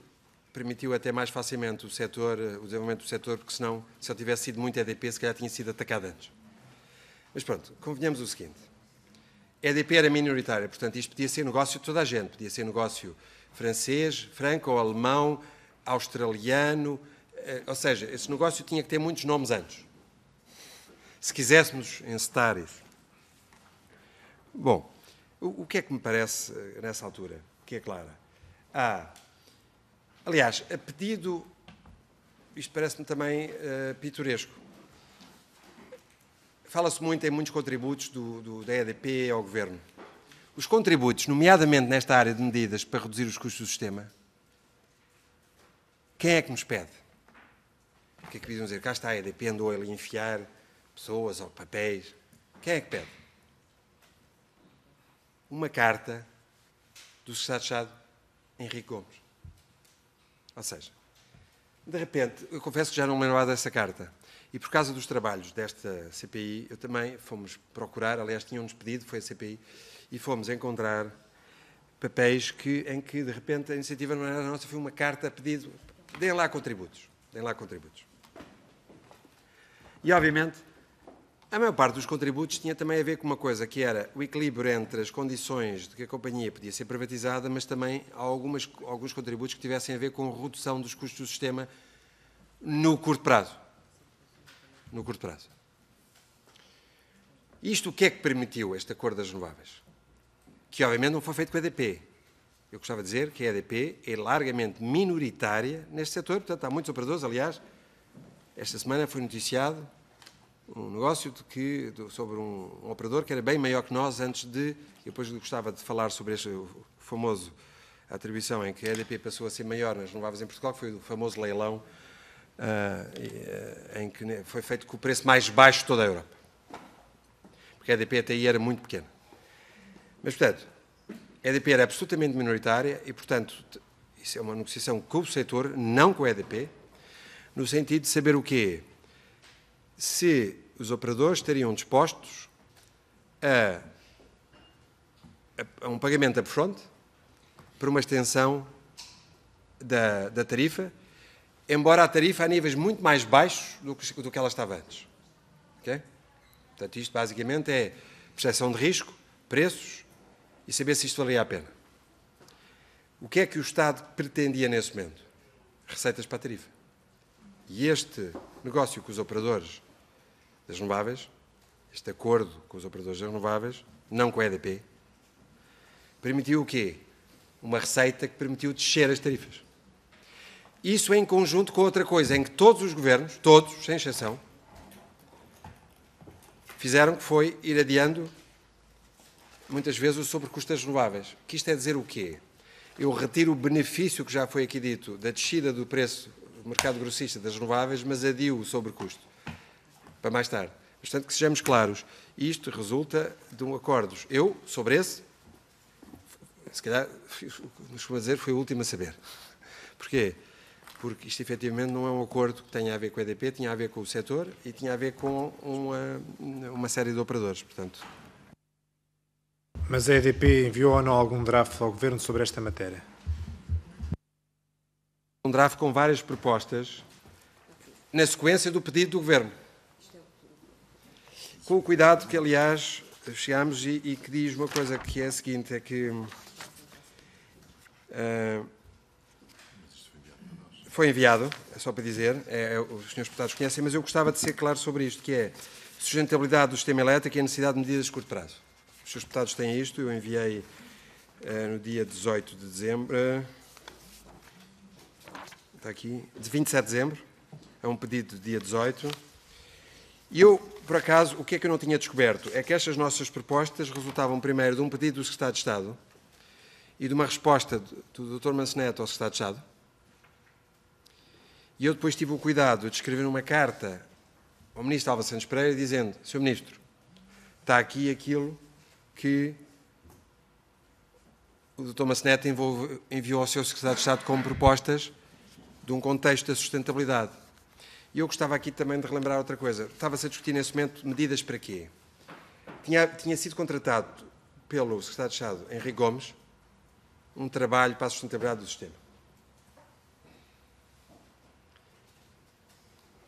permitiu até mais facilmente o setor, eh, o desenvolvimento do setor, porque senão, se ele tivesse sido muito EDP, se calhar tinha sido atacado antes. Mas pronto, convenhamos o seguinte. A EDP era minoritária, portanto, isto podia ser negócio de toda a gente, podia ser negócio francês, franco-alemão, australiano, eh, ou seja, esse negócio tinha que ter muitos nomes antes, se quiséssemos encetar isso. Bom, o, que é que me parece eh, nessa altura, que é clara? ah, aliás, a pedido, isto parece-me também uh, pitoresco, fala-se muito em muitos contributos do, do, da EDP ao governo os contributos, nomeadamente nesta área de medidas para reduzir os custos do sistema, quem é que nos pede? O que é que dizem dizer? Cá está a EDP, andou a enfiar pessoas ou papéis. Quem é que pede? Uma carta do Secretário de Henrique Gomes. Ou seja, de repente, eu confesso que já não me lembrava dessa carta. E por causa dos trabalhos desta CPI, eu também fomos procurar, aliás, tinham-nos pedido, foi a CPI, e fomos encontrar papéis que, em que, de repente, a iniciativa não era nossa, foi uma carta a pedido. Deem lá contributos, deem lá contributos. E, obviamente, a maior parte dos contributos tinha também a ver com uma coisa que era o equilíbrio entre as condições de que a companhia podia ser privatizada, mas também há algumas, alguns contributos que tivessem a ver com a redução dos custos do sistema no curto prazo. No curto prazo. Isto o que é que permitiu este acordo das renováveis? Que obviamente não foi feito com a EDP. Eu gostava de dizer que a EDP é largamente minoritária neste setor, portanto há muitos operadores, aliás, esta semana foi noticiado um negócio de que, de, sobre um, um, operador que era bem maior que nós antes de. Eu depois gostava de falar sobre este famoso atribuição em que a EDP passou a ser maior nas renováveis em Portugal, que foi o famoso leilão uh, em que foi feito com o preço mais baixo de toda a Europa. Porque a EDP até aí era muito pequena. Mas, portanto, a EDP era absolutamente minoritária e, portanto, isso é uma negociação com o setor, não com a EDP, no sentido de saber o quê? se os operadores estariam dispostos a, a, um pagamento upfront por uma extensão da, da, tarifa, embora a tarifa a níveis muito mais baixos do que, do que ela estava antes. Okay? Portanto, isto basicamente é percepção de risco, preços e saber se isto valia a pena. O que é que o Estado pretendia nesse momento? Receitas para a tarifa. E este negócio que os operadores das renováveis, este acordo com os operadores das renováveis, não com a EDP, permitiu o quê? Uma receita que permitiu descer as tarifas. Isso em conjunto com outra coisa, em que todos os governos, todos, sem exceção, fizeram que foi ir adiando muitas vezes o sobrecusto das renováveis. Que isto é dizer o quê? Eu retiro o benefício que já foi aqui dito da descida do preço do mercado grossista das renováveis, mas adio o sobrecusto para mais tarde. Portanto, que sejamos claros. Isto resulta de um acordo. Eu, sobre esse, se calhar, nos vou dizer, foi o último a saber. Porquê? Porque isto efetivamente não é um acordo que tenha a ver com a EDP, tinha a ver com o setor e tinha a ver com
uma, uma série de operadores, portanto. Mas a EDP enviou ou não algum draft ao Governo sobre esta matéria? Um draft com várias propostas na sequência do pedido do Governo
com o cuidado que, aliás, chegámos e, e, que diz uma coisa que é a seguinte, é que uh, foi enviado, é só para dizer, é, é, os senhores deputados conhecem, mas eu gostava de ser claro sobre isto, que é sustentabilidade do sistema elétrico e a necessidade de medidas de curto prazo. Os senhores deputados têm isto, eu enviei uh, no dia 18 de dezembro, uh, está aqui, de 27 de dezembro, é um pedido do dia 18, e eu, por acaso, o que é que eu não tinha descoberto? É que estas nossas propostas resultavam primeiro de um pedido do Secretário de Estado e de uma resposta do Dr. Manceneto ao Secretário de Estado. E eu depois tive o cuidado de escrever uma carta ao Ministro Alva Santos Pereira dizendo: Sr. Ministro, está aqui aquilo que o Dr. Manceneto enviou ao seu Secretário de Estado como propostas de um contexto da sustentabilidade. E eu gostava aqui também de relembrar outra coisa. Estava-se a discutir nesse momento medidas para quê? Tinha, tinha sido contratado pelo Secretário de Estado, Henrique Gomes, um trabalho para a sustentabilidade do sistema.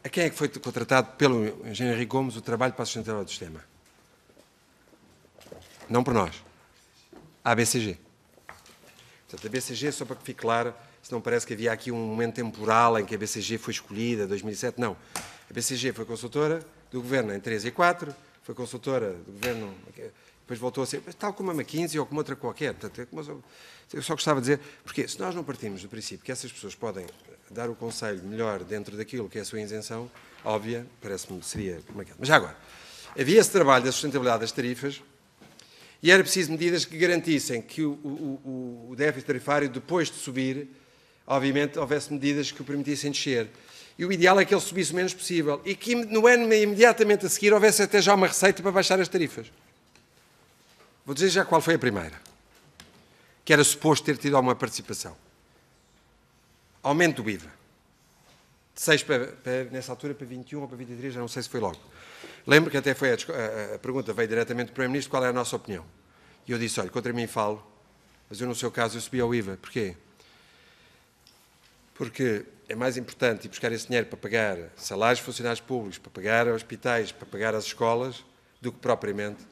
A quem é que foi contratado pelo engenheiro Henrique Gomes o trabalho para a sustentabilidade do sistema? Não por nós. A ABCG. Portanto, a BCG, só para que fique claro, se não parece que havia aqui um momento temporal em que a BCG foi escolhida, 2007. Não. A BCG foi consultora do governo em 3 e 4, foi consultora do governo. Depois voltou a ser, tal como a McKinsey ou como outra qualquer. É eu só gostava de dizer, porque se nós não partimos do princípio que essas pessoas podem dar o conselho melhor dentro daquilo que é a sua isenção, óbvia, parece-me seria como aquela. Mas já agora, havia esse trabalho da sustentabilidade das tarifas e era preciso medidas que garantissem que o, o, o déficit tarifário, depois de subir, obviamente, houvesse medidas que o permitissem descer. E o ideal é que ele subisse o menos possível e que no ano imediatamente a seguir houvesse até já uma receita para baixar as tarifas. Vou dizer já qual foi a primeira, que era suposto ter tido alguma participação. Aumento do IVA. De 6 para, para, nessa altura para 21 ou para 23, já não sei se foi logo. Lembro que até foi a, a, pergunta, veio diretamente do Primeiro-Ministro, qual é a nossa opinião. E eu disse, olha, contra mim falo, mas eu no seu caso eu subi ao IVA. Porquê? porque é mais importante ir buscar esse dinheiro para pagar salários de funcionários públicos, para pagar hospitais, para pagar as escolas, do que propriamente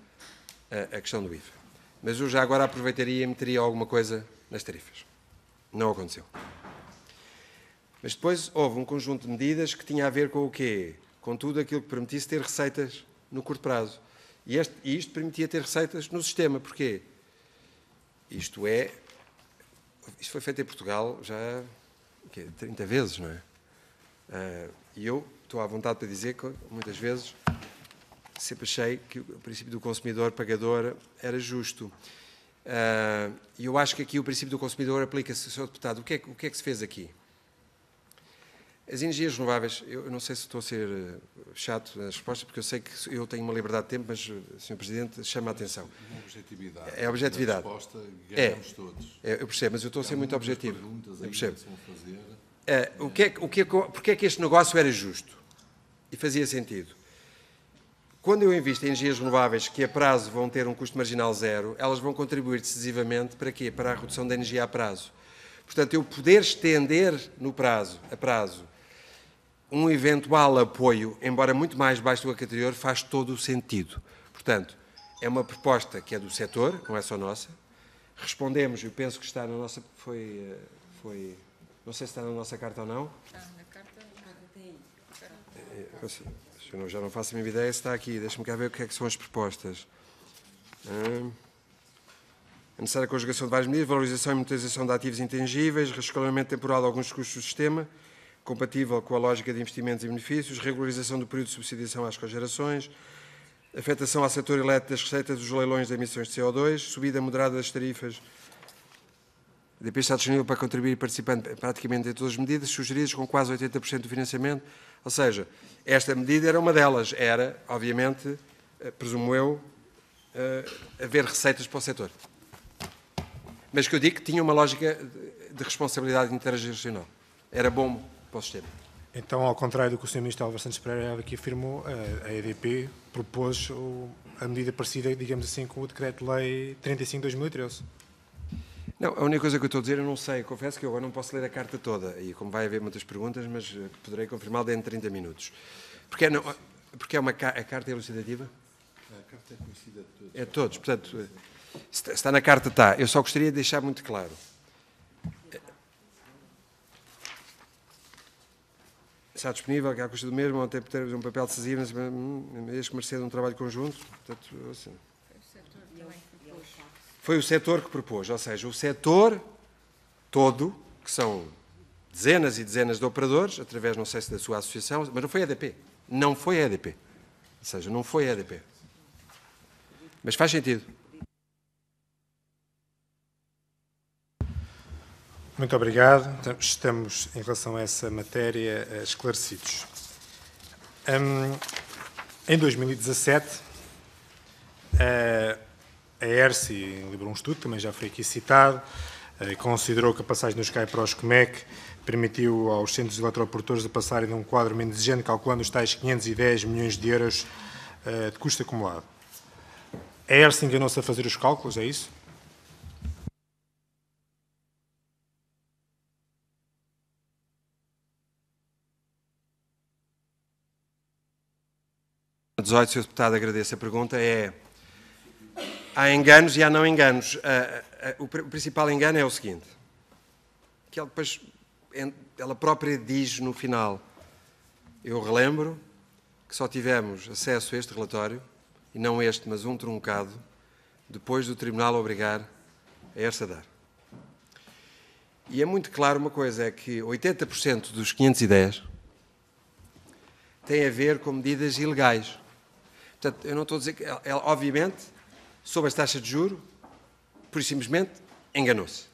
a, eh, a questão do IVA. Mas eu já agora aproveitaria e meteria alguma coisa nas tarifas. Não aconteceu. Mas depois houve um conjunto de medidas que tinha a ver com o quê? Com tudo aquilo que permitisse ter receitas no curto prazo. E, este, e isto permitia ter receitas no sistema. Porquê? Isto é. Isto foi feito em Portugal já quê? 30 vezes, não é? Uh, e eu estou à vontade para dizer que, muitas vezes, sempre achei que o princípio do consumidor pagador era justo. Eh, e uh, eu acho que aqui o princípio do consumidor aplica-se, Sr. Deputado, o que, é, o que é que se fez aqui? As energias renováveis, eu não sei se estou a ser eh, chato nas respostas, porque eu sei que eu tenho uma liberdade de tempo, mas, eh, Sr. Presidente, chama a atenção. Uma objetividade. É a objetividade. A resposta, ganhamos é, todos. É, eu percebo, mas eu estou a ser muito objetivo. eu percebo. Fazer, é, o que é, o que é, porque é que este negócio era justo e fazia sentido? Quando eu invisto em energias renováveis que a prazo vão ter um custo marginal zero, elas vão contribuir decisivamente para quê? Para a redução da energia a prazo. Portanto, eu poder estender no prazo, a prazo, um eventual apoio, embora muito mais baixo do que anterior, faz todo o sentido. Portanto, é uma proposta que é do setor, não é só nossa. Respondemos, eu penso que está na nossa. Foi. Eh, foi não sei se está na nossa carta ou não. Está na carta, eh, eh, não Eu já não faço a minha ideia se está aqui. Deixa-me cá ver o que é que são as propostas. Hum. A necessária conjugação de várias medidas, valorização e monetização de ativos intangíveis, rescalamento temporal de alguns custos do sistema, compatível com a lógica de investimentos e benefícios, regularização do período de subsidiação às cogerações, afetação ao setor elétrico das receitas dos leilões de emissões de CO2, subida moderada das tarifas. O DP está disponível para contribuir e participando praticamente em todas as medidas, sugeridas com quase 80% do financiamento. Ou seja, esta medida era uma delas. Era, obviamente, eh, presumo eu, eh, haver receitas para o setor. Mas que eu digo que tinha uma lógica de responsabilidade intergeracional. Era bom para o sistema.
Então, ao contrário do que o Sr. Ministro Álvaro Santos Pereira aqui afirmou, a EDP propôs a medida parecida, digamos assim, com o Decreto-Lei 35 de 2013.
Não, a única coisa que eu estou a dizer, eu não sei. Confesso que eu agora não posso ler a carta toda. E como vai haver muitas perguntas, mas eh, poderei confirmar dentro de 30 minutos. Porque é, não, porque é uma, a carta é elucidativa?
A carta é conhecida de todos. É de todos,
portanto, eh, se está na carta, está. Eu só gostaria de deixar muito claro está disponível, que é à custa do mesmo, até ter um papel decisivo, mas que hum, hum, de um trabalho conjunto. Portanto, assim. Foi o setor que propôs, ou seja, o setor todo, que são dezenas e dezenas de operadores, através, não sei se da sua associação, mas não foi a EDP. Não foi a EDP. Ou seja,
não foi a EDP. Mas faz sentido. Muito obrigado. Estamos, em relação a essa matéria, eh, esclarecidos. Um, em 2017, eh, a ERSI livrou um estudo, também já foi aqui citado, eh, considerou que a passagem do Sky para os COMEC permitiu aos centros eletroportores de passarem de um quadro menos exigente, calculando os tais 510 milhões de euros de custo acumulado. A ERSI enganou-se a fazer os cálculos, é isso?
18, Sr. Deputado, agradeço a pergunta, é há enganos e há não enganos. Ah, ah, ah, o principal engano é o seguinte, que ela, depois, ela própria diz no final, eu relembro que só tivemos acesso a este relatório, e não este, mas um truncado, depois do Tribunal obrigar a esta dar. E é muito claro uma coisa, é que 80% dos 510 têm a ver com medidas ilegais. Portanto, eu não estou a dizer que, ela, obviamente, sobre as taxas de juro, por simplesmente, enganou-se.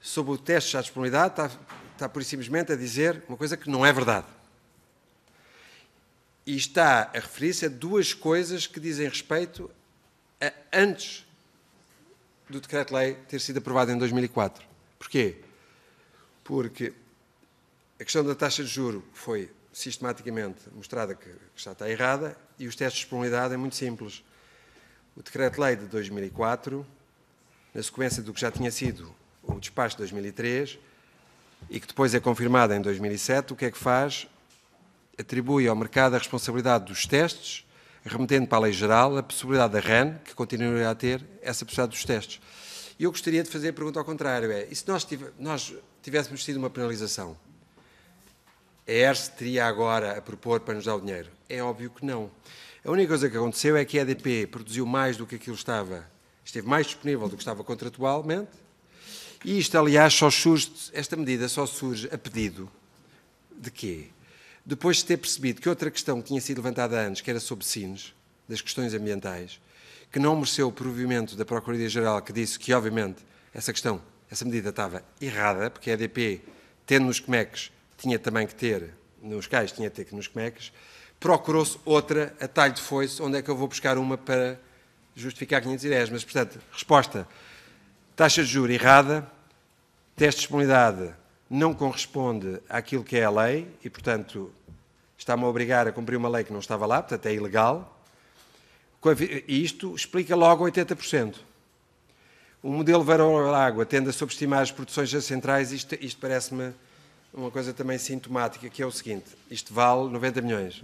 Sobre o teste de disponibilidade, está, está por simplesmente a dizer uma coisa que não é verdade. E está a referir-se a duas coisas que dizem respeito a antes do decreto-lei ter sido aprovado em 2004. Porquê? Porque a questão da taxa de juro foi sistematicamente mostrada que está, está errada e os testes de disponibilidade é muito simples. O Decreto-Lei de 2004, na sequência do que já tinha sido o despacho de 2003 e que depois é confirmado em 2007, o que é que faz? Atribui ao mercado a responsabilidade dos testes, remetendo para a lei geral a possibilidade da RAN, que continuaria a ter essa possibilidade dos testes. E eu gostaria de fazer a pergunta ao contrário, é, e se nós, nós tivéssemos tido uma penalização a ERS teria agora a propor para nos dar o dinheiro? É óbvio que não. A única coisa que aconteceu é que a EDP produziu mais do que aquilo estava, esteve mais disponível do que estava contratualmente, e isto, aliás, só surge, esta medida só surge a pedido de quê? Depois de ter percebido que outra questão que tinha sido levantada há anos, que era sobre SINES, das questões ambientais, que não mereceu o provimento da Procuradoria-Geral, que disse que, obviamente, essa questão, essa medida estava errada, porque a EDP, tendo nos comeques, tinha também que ter nos cais, tinha que ter que nos comecas, procurou-se outra a talho de foice, onde é que eu vou buscar uma para justificar 510. Mas, portanto, resposta, taxa de juro errada, teste de disponibilidade não corresponde àquilo que é a lei e, portanto, está-me a obrigar a cumprir uma lei que não estava lá, portanto é ilegal. E isto explica logo 80%. O modelo varão-água tende a subestimar as produções centrais, isto, isto parece-me uma coisa também sintomática, que é o seguinte: isto vale 90 milhões.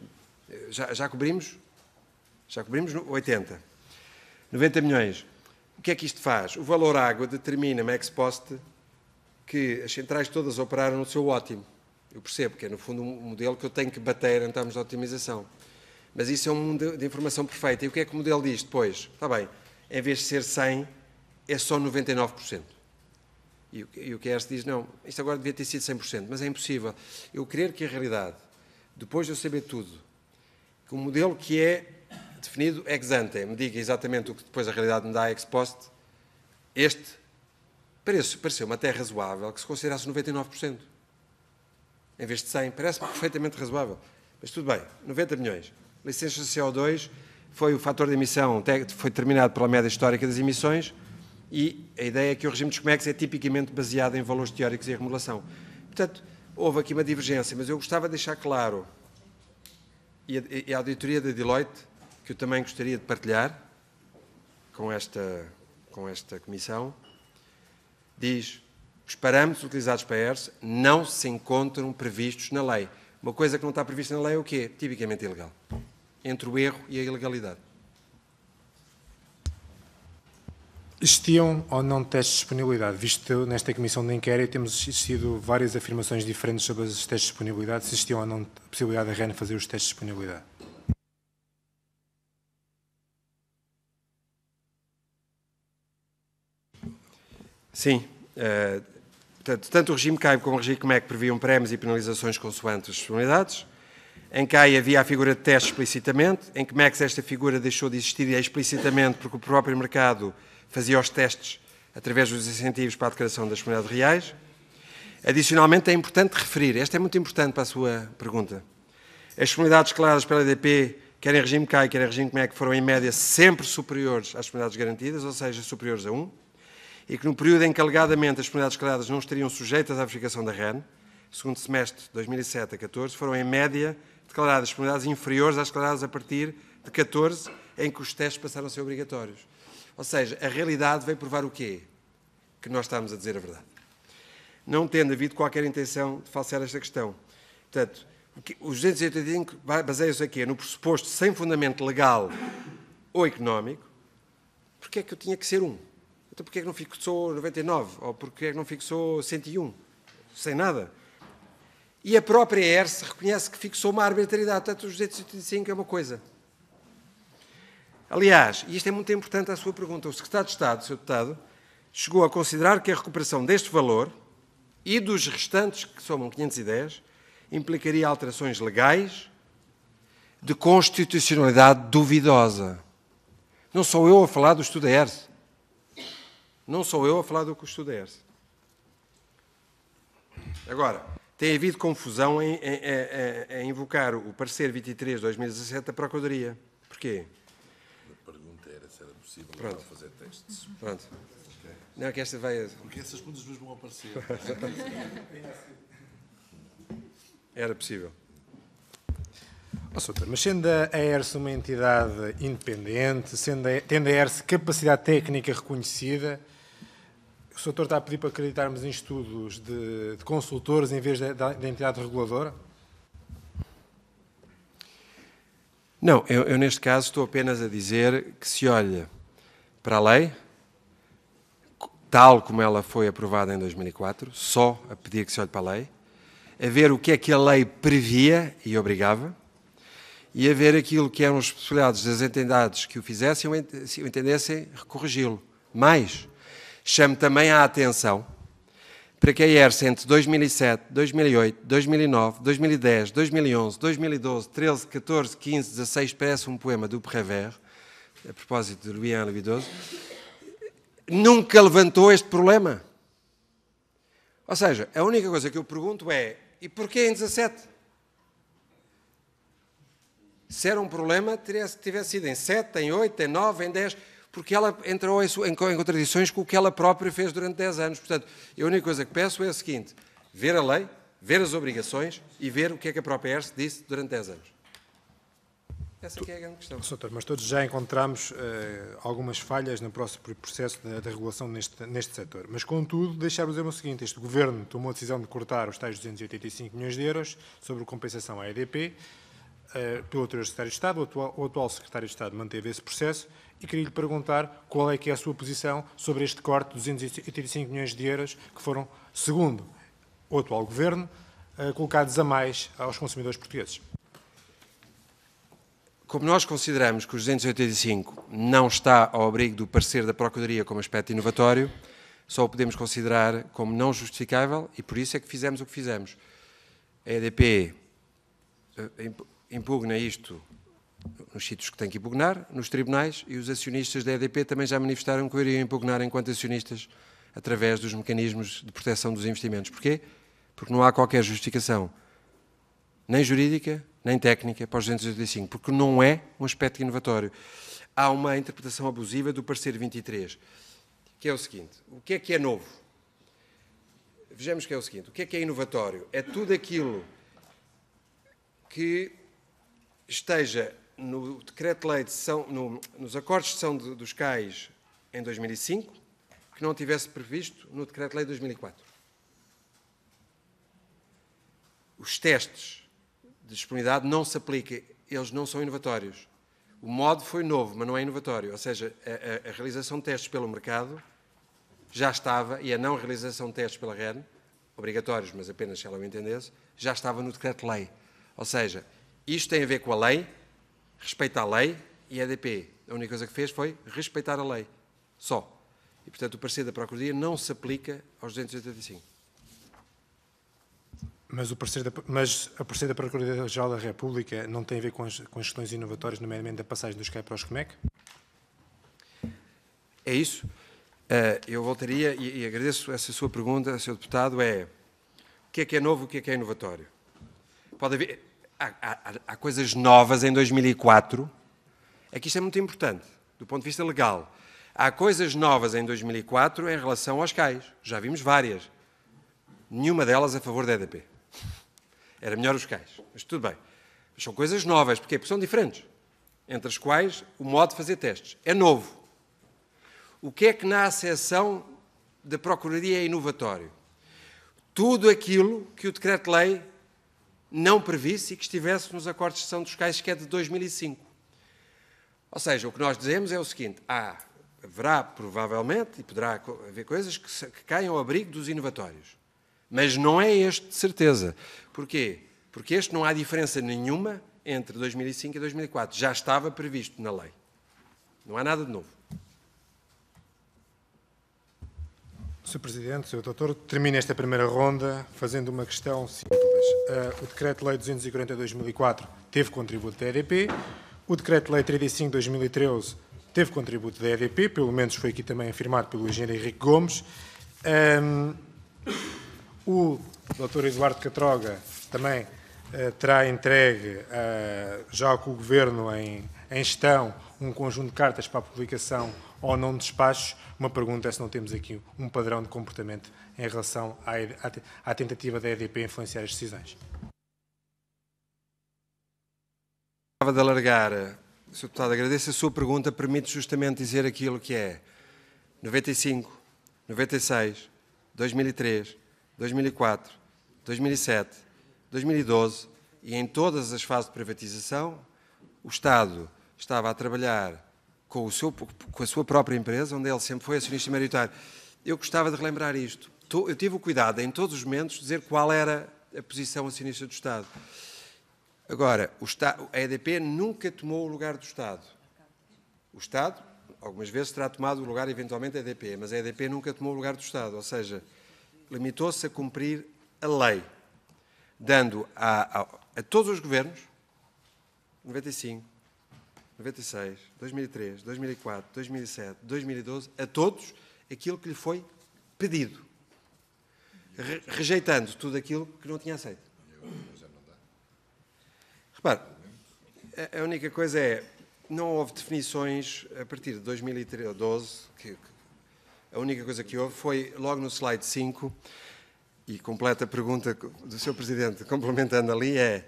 Já, já cobrimos? Já cobrimos 80. 90 milhões. O que é que isto faz? O valor água determina Max ex post que as centrais todas operaram no seu ótimo. Eu percebo que é, no fundo, um modelo que eu tenho que bater em termos de otimização. Mas isso é um mundo de informação perfeita. E o que é que o modelo diz depois? Está bem, em vez de ser 100, é só 99%. E o, e o QS diz, não, isto agora devia ter sido 100%, mas é impossível. Eu querer que a realidade, depois de eu saber tudo, que o modelo que é definido ex ante, me diga exatamente o que depois a realidade me dá ex post, este pareceu-me até razoável que se considerasse 99%, em vez de 100%. Parece-me perfeitamente razoável. Mas tudo bem, 90 milhões. Licença CO2 foi o fator de emissão, foi determinado pela média histórica das emissões, e a ideia é que o regime dos COMEX é tipicamente baseado em valores teóricos e remuneração. Portanto, houve aqui uma divergência, mas eu gostava de deixar claro, e a, e a auditoria da Deloitte, que eu também gostaria de partilhar com esta, com esta comissão, diz os parâmetros utilizados para a ERS não se encontram previstos na lei. Uma coisa que não está prevista na lei é o quê? Tipicamente ilegal. Entre o erro e a ilegalidade.
Existiam ou não testes de disponibilidade? Visto nesta comissão de inquérito temos existido várias afirmações diferentes sobre os testes de disponibilidade, se existiam ou não a possibilidade da REN fazer os testes de disponibilidade.
Sim. Uh, eh, portanto, tanto o regime CAIB como o regime COMEC é previam prémios e penalizações consoantes as disponibilidades. Em CAI havia a figura de teste explicitamente. Em COMEX esta figura deixou de existir é explicitamente porque o próprio mercado fazia os testes através dos incentivos para a declaração das comunidades reais. Adicionalmente, é importante referir, esta é muito importante para a sua pergunta, as comunidades declaradas pela EDP, quer em regime CAI, quer em regime CMEC, foram em média sempre superiores às comunidades garantidas, ou seja, superiores a 1, e que no período em que alegadamente as comunidades declaradas não estariam sujeitas à verificação da REN, segundo semestre de 2007 a 14, foram em média declaradas comunidades inferiores às declaradas a partir de 14, em que os testes passaram a ser obrigatórios. Ou seja, a realidade veio provar o quê? Que nós estamos a dizer a verdade. Não tendo havido qualquer intenção de falsear esta questão. Portanto, os 285 baseiam-se aqui no pressuposto sem fundamento legal ou económico. Porquê é que eu tinha que ser um? Então porquê é que não fixou 99? Ou porquê é que não fixou 101? Sem nada. E a própria ERS reconhece que fixou uma arbitrariedade. Portanto, os 285 é uma coisa. Aliás, e isto é muito importante à sua pergunta, o Secretário de Estado, Sr. Deputado, chegou a considerar que a recuperação deste valor e dos restantes, que somam 510, implicaria alterações legais de constitucionalidade duvidosa. Não sou eu a falar do estudo ERS. Não sou eu a falar do estudo ERS. Agora, tem havido confusão em, em, em, em invocar o parecer 23 de 2017 da Procuradoria. Porquê? possível Pronto. fazer testes. Uhum. Pronto. Okay. Não, que esta vai. Porque essas coisas mesmo vão aparecer. Era possível.
Oh, Soutor, mas sendo a ERSE uma entidade independente, sendo a, tendo a ERSE capacidade técnica reconhecida, o Soutor está a pedir para acreditarmos em estudos de, de consultores em vez da, da entidade reguladora?
Não, eu, eu, neste caso estou apenas a dizer que se olha para a lei, tal como ela foi aprovada em 2004, só a pedir que se olhe para a lei, a ver o que é que a lei previa e obrigava, e a ver aquilo que eram as possibilidades das entidades que o fizessem se o entendessem corrigi-lo. Mais, chamo também a atenção para que a ERSA entre 2007, 2008, 2009, 2010, 2011, 2012, 13, 14, 15, 16 parece um poema do Prévert, a propósito de Louis Henri nunca levantou este problema. Ou seja, a única coisa que eu pergunto é: e porquê em 17? Se era um problema, tivesse sido em 7, em 8, em 9, em 10, porque ela entrou em, contradições com o que ela própria fez durante 10 anos. Portanto, a única coisa que peço é a seguinte: ver a lei, ver as obrigações e ver o que é que a própria ERSE disse durante 10 anos. Essa é a grande
questão. Soutor, mas todos já encontramos uh, algumas falhas no próximo processo da, regulação neste, neste setor. Mas, contudo, deixar-vos dizer o seguinte, este Governo tomou a decisão de cortar os tais 285 milhões de euros sobre compensação à EDP uh, eh, pelo anterior Secretário de Estado, o atual, o atual Secretário de Estado manteve esse processo e queria lhe perguntar qual é que é a sua posição sobre este corte de 285 milhões de euros que foram, segundo o atual Governo, uh, colocados a mais aos consumidores portugueses como nós consideramos
que o 285 não está ao abrigo do parecer da Procuradoria como aspecto inovatório, só o podemos considerar como não justificável e por isso é que fizemos o que fizemos. A EDP eh, impugna isto nos sítios que tem que impugnar, nos tribunais, e os acionistas da EDP também já manifestaram que iriam impugnar enquanto acionistas através dos mecanismos de proteção dos investimentos. Porquê? Porque não há qualquer justificação, nem jurídica, nem técnica para os 285, porque não é um aspecto inovatório. Há uma interpretação abusiva do parecer 23, que é o seguinte: o que é que é novo? Vejamos que é o seguinte: o que é que é inovatório? É tudo aquilo que esteja no decreto-lei de no, nos acordos de sessão de, dos CAIs em 2005, que não tivesse previsto no decreto-lei de 2004. Os testes de disponibilidade não se aplica. Eles não são inovatórios. O modo foi novo, mas não é inovatório. Ou seja, a, a, a realização de testes pelo mercado já estava, e a não realização de testes pela REN, obrigatórios, mas apenas se ela o entendesse, já estava no decreto-lei. Ou seja, isto tem a ver com a lei, respeita a lei e a EDP. A única coisa que fez foi respeitar a lei, só. E, portanto, o parecer da Procuradoria não se aplica aos 285.
Mas, o parecer da, mas a parecer da Procuradoria-Geral da República não tem a ver com as, com as questões inovatórias, nomeadamente da passagem dos CAE para os COMEC?
É isso. Eh, eu voltaria e, agradeço essa sua pergunta, Sr. Deputado, é o que é que é novo, o que é que é inovatório? Pode haver... Há, há, há coisas novas em 2004, é que isto é muito importante, do ponto de vista legal. Há coisas novas em 2004 em relação aos CAIs, já vimos várias nenhuma delas a favor da EDP. Era melhor os cais, mas tudo bem. Mas são coisas novas, porquê? Porque são diferentes. Entre as quais o modo de fazer testes é novo. O que é que na acessão da Procuradoria é inovatório? Tudo aquilo que o Decreto-Lei não previsse e que estivesse nos acordos de sessão dos cais, que é de 2005. Ou seja, o que nós dizemos é o seguinte: há, ah, haverá provavelmente, e poderá haver coisas que, que caiam ao abrigo dos inovatórios. Mas não é este, de certeza. Porquê? Porque este não há diferença nenhuma entre 2005 e 2004. Já estava previsto na lei. Não há nada de novo.
Sr. Presidente, Sr. Doutor, termino esta primeira ronda fazendo uma questão simples. Uh, o Decreto-Lei 240 de 2004 teve contributo da EDP, o Decreto-Lei 35 de 2013 teve contributo da EDP, pelo menos foi aqui também afirmado pelo engenheiro Henrique Gomes. Um, ehm, o Dr. Eduardo Catroga também eh, terá entregue, eh, já com o Governo em, em gestão, um conjunto de cartas para a publicação ou não de despachos. Uma pergunta é se não temos aqui um padrão de comportamento em relação à, à, à tentativa da EDP influenciar as decisões.
Gostava de alargar, eh, Sr. Deputado, agradeço a sua pergunta, permite justamente dizer aquilo que é 95, 96, 2003, 2004, 2007, 2012 e em todas as fases de privatização, o Estado estava a trabalhar com, seu, com a sua própria empresa, onde ele sempre foi acionista maioritário. Eu gostava de relembrar isto. Eu tive o cuidado, em todos os momentos, de dizer qual era a posição acionista do Estado. Agora, a EDP nunca tomou o lugar do Estado. O Estado, algumas vezes, terá tomado o lugar, eventualmente, da EDP, mas a EDP nunca tomou o lugar do Estado. Ou seja, limitou-se a cumprir a lei, dando a, a, a todos os governos, 95, 96, 2003, 2004, 2007, 2012, a todos aquilo que lhe foi pedido, rejeitando tudo aquilo que não tinha aceito. Repare, a única coisa é, não houve definições a partir de 2012 que, a única coisa que houve foi, logo no slide 5, e completa a pergunta do Sr. Presidente, complementando ali, é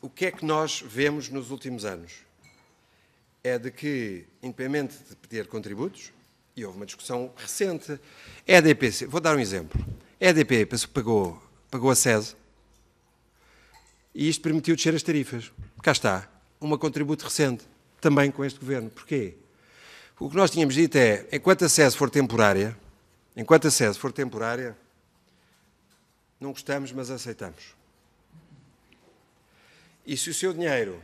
o que é que nós vemos nos últimos anos? É de que, independente de pedir contributos, e houve uma discussão recente, é EDP, vou dar um exemplo, é EDP pagou, pagou a SESE e isto permitiu descer as tarifas. Cá está, uma contributo recente, também com este Governo. Porquê? O que nós tínhamos dito é, enquanto a SES for temporária, enquanto a SES for temporária, não gostamos, mas aceitamos. E se o seu dinheiro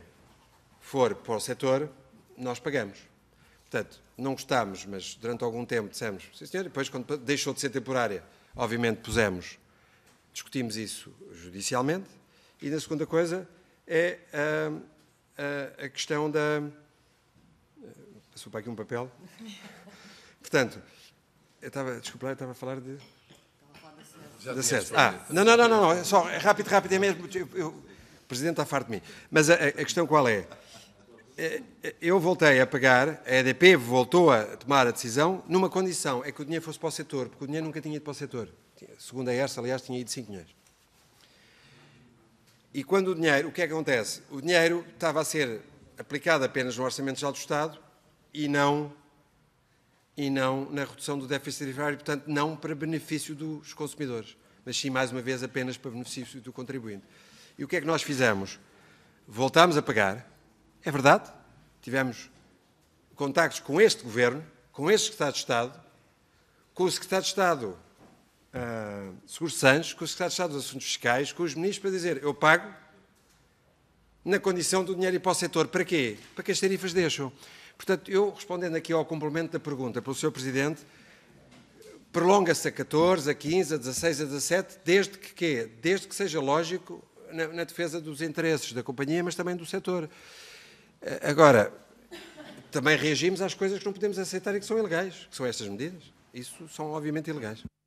for para o setor, nós pagamos. Portanto, não gostámos, mas durante algum tempo dissemos, sim senhor, depois quando deixou de ser temporária, obviamente pusemos, discutimos isso judicialmente. E na segunda coisa é a, ah, a, ah, a questão da, Passou para aqui um papel. Portanto, eu estava, desculpa lá, eu estava a falar de... da SES. Ah, não, não, não, não, é só, é rápido, rápido, é mesmo. Eu, eu, o Presidente está farto de mim. Mas a, a questão qual é? é, é eu voltei a pagar, a EDP voltou a tomar a decisão numa condição, é que o dinheiro fosse para o setor, porque o dinheiro nunca tinha ido para o setor. Segundo a ERSA, aliás, tinha ido 5 milhões. E quando o dinheiro, o que é que acontece? O dinheiro estava a ser aplicado apenas no Orçamento Geral do Estado e não e não na redução do déficit tarifário, portanto, não para benefício dos consumidores, mas sim, mais uma vez, apenas para benefício do contribuinte. E o que é que nós fizemos? Voltámos a pagar, é verdade, tivemos contactos com este Governo, com este Secretário de Estado, com o Secretário de Estado uh, Seguro Santos, com o Secretário de Estado dos Assuntos Fiscais, com os ministros, para dizer, eu pago na condição do dinheiro ir para o setor. Para quê? Para que as tarifas deixam. Portanto, eu respondendo aqui ao complemento da pergunta pelo Sr. Presidente, prolonga-se a 14, a 15, a 16, a 17, desde que quê? Desde que seja lógico na, na, defesa dos interesses da companhia, mas também do setor. Eh, agora, também reagimos às coisas que não podemos aceitar e que são ilegais, que são estas medidas. Isso são obviamente ilegais.